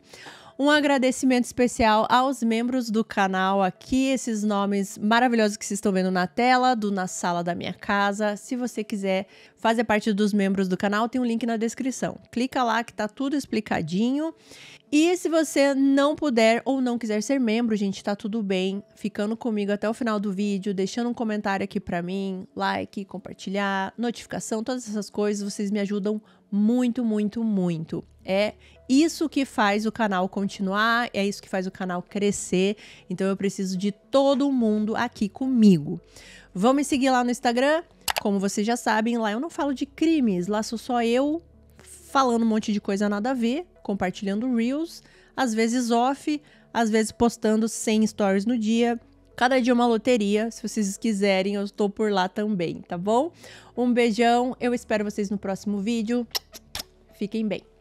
Um agradecimento especial aos membros do canal aqui, esses nomes maravilhosos que vocês estão vendo na tela, do Na Sala da Minha Casa. Se você quiser fazer parte dos membros do canal, tem um link na descrição. Clica lá que tá tudo explicadinho. E se você não puder ou não quiser ser membro, gente, tá tudo bem. Ficando comigo até o final do vídeo, deixando um comentário aqui para mim, like, compartilhar, notificação, todas essas coisas, vocês me ajudam muito, muito, muito. É isso que faz o canal continuar, é isso que faz o canal crescer. Então eu preciso de todo mundo aqui comigo. Vão me seguir lá no Instagram? Como vocês já sabem, lá eu não falo de crimes, lá sou só eu falando um monte de coisa nada a ver, compartilhando reels, às vezes off, às vezes postando 100 stories no dia. Cada dia é uma loteria, se vocês quiserem, eu estou por lá também, tá bom? Um beijão, eu espero vocês no próximo vídeo. Fiquem bem.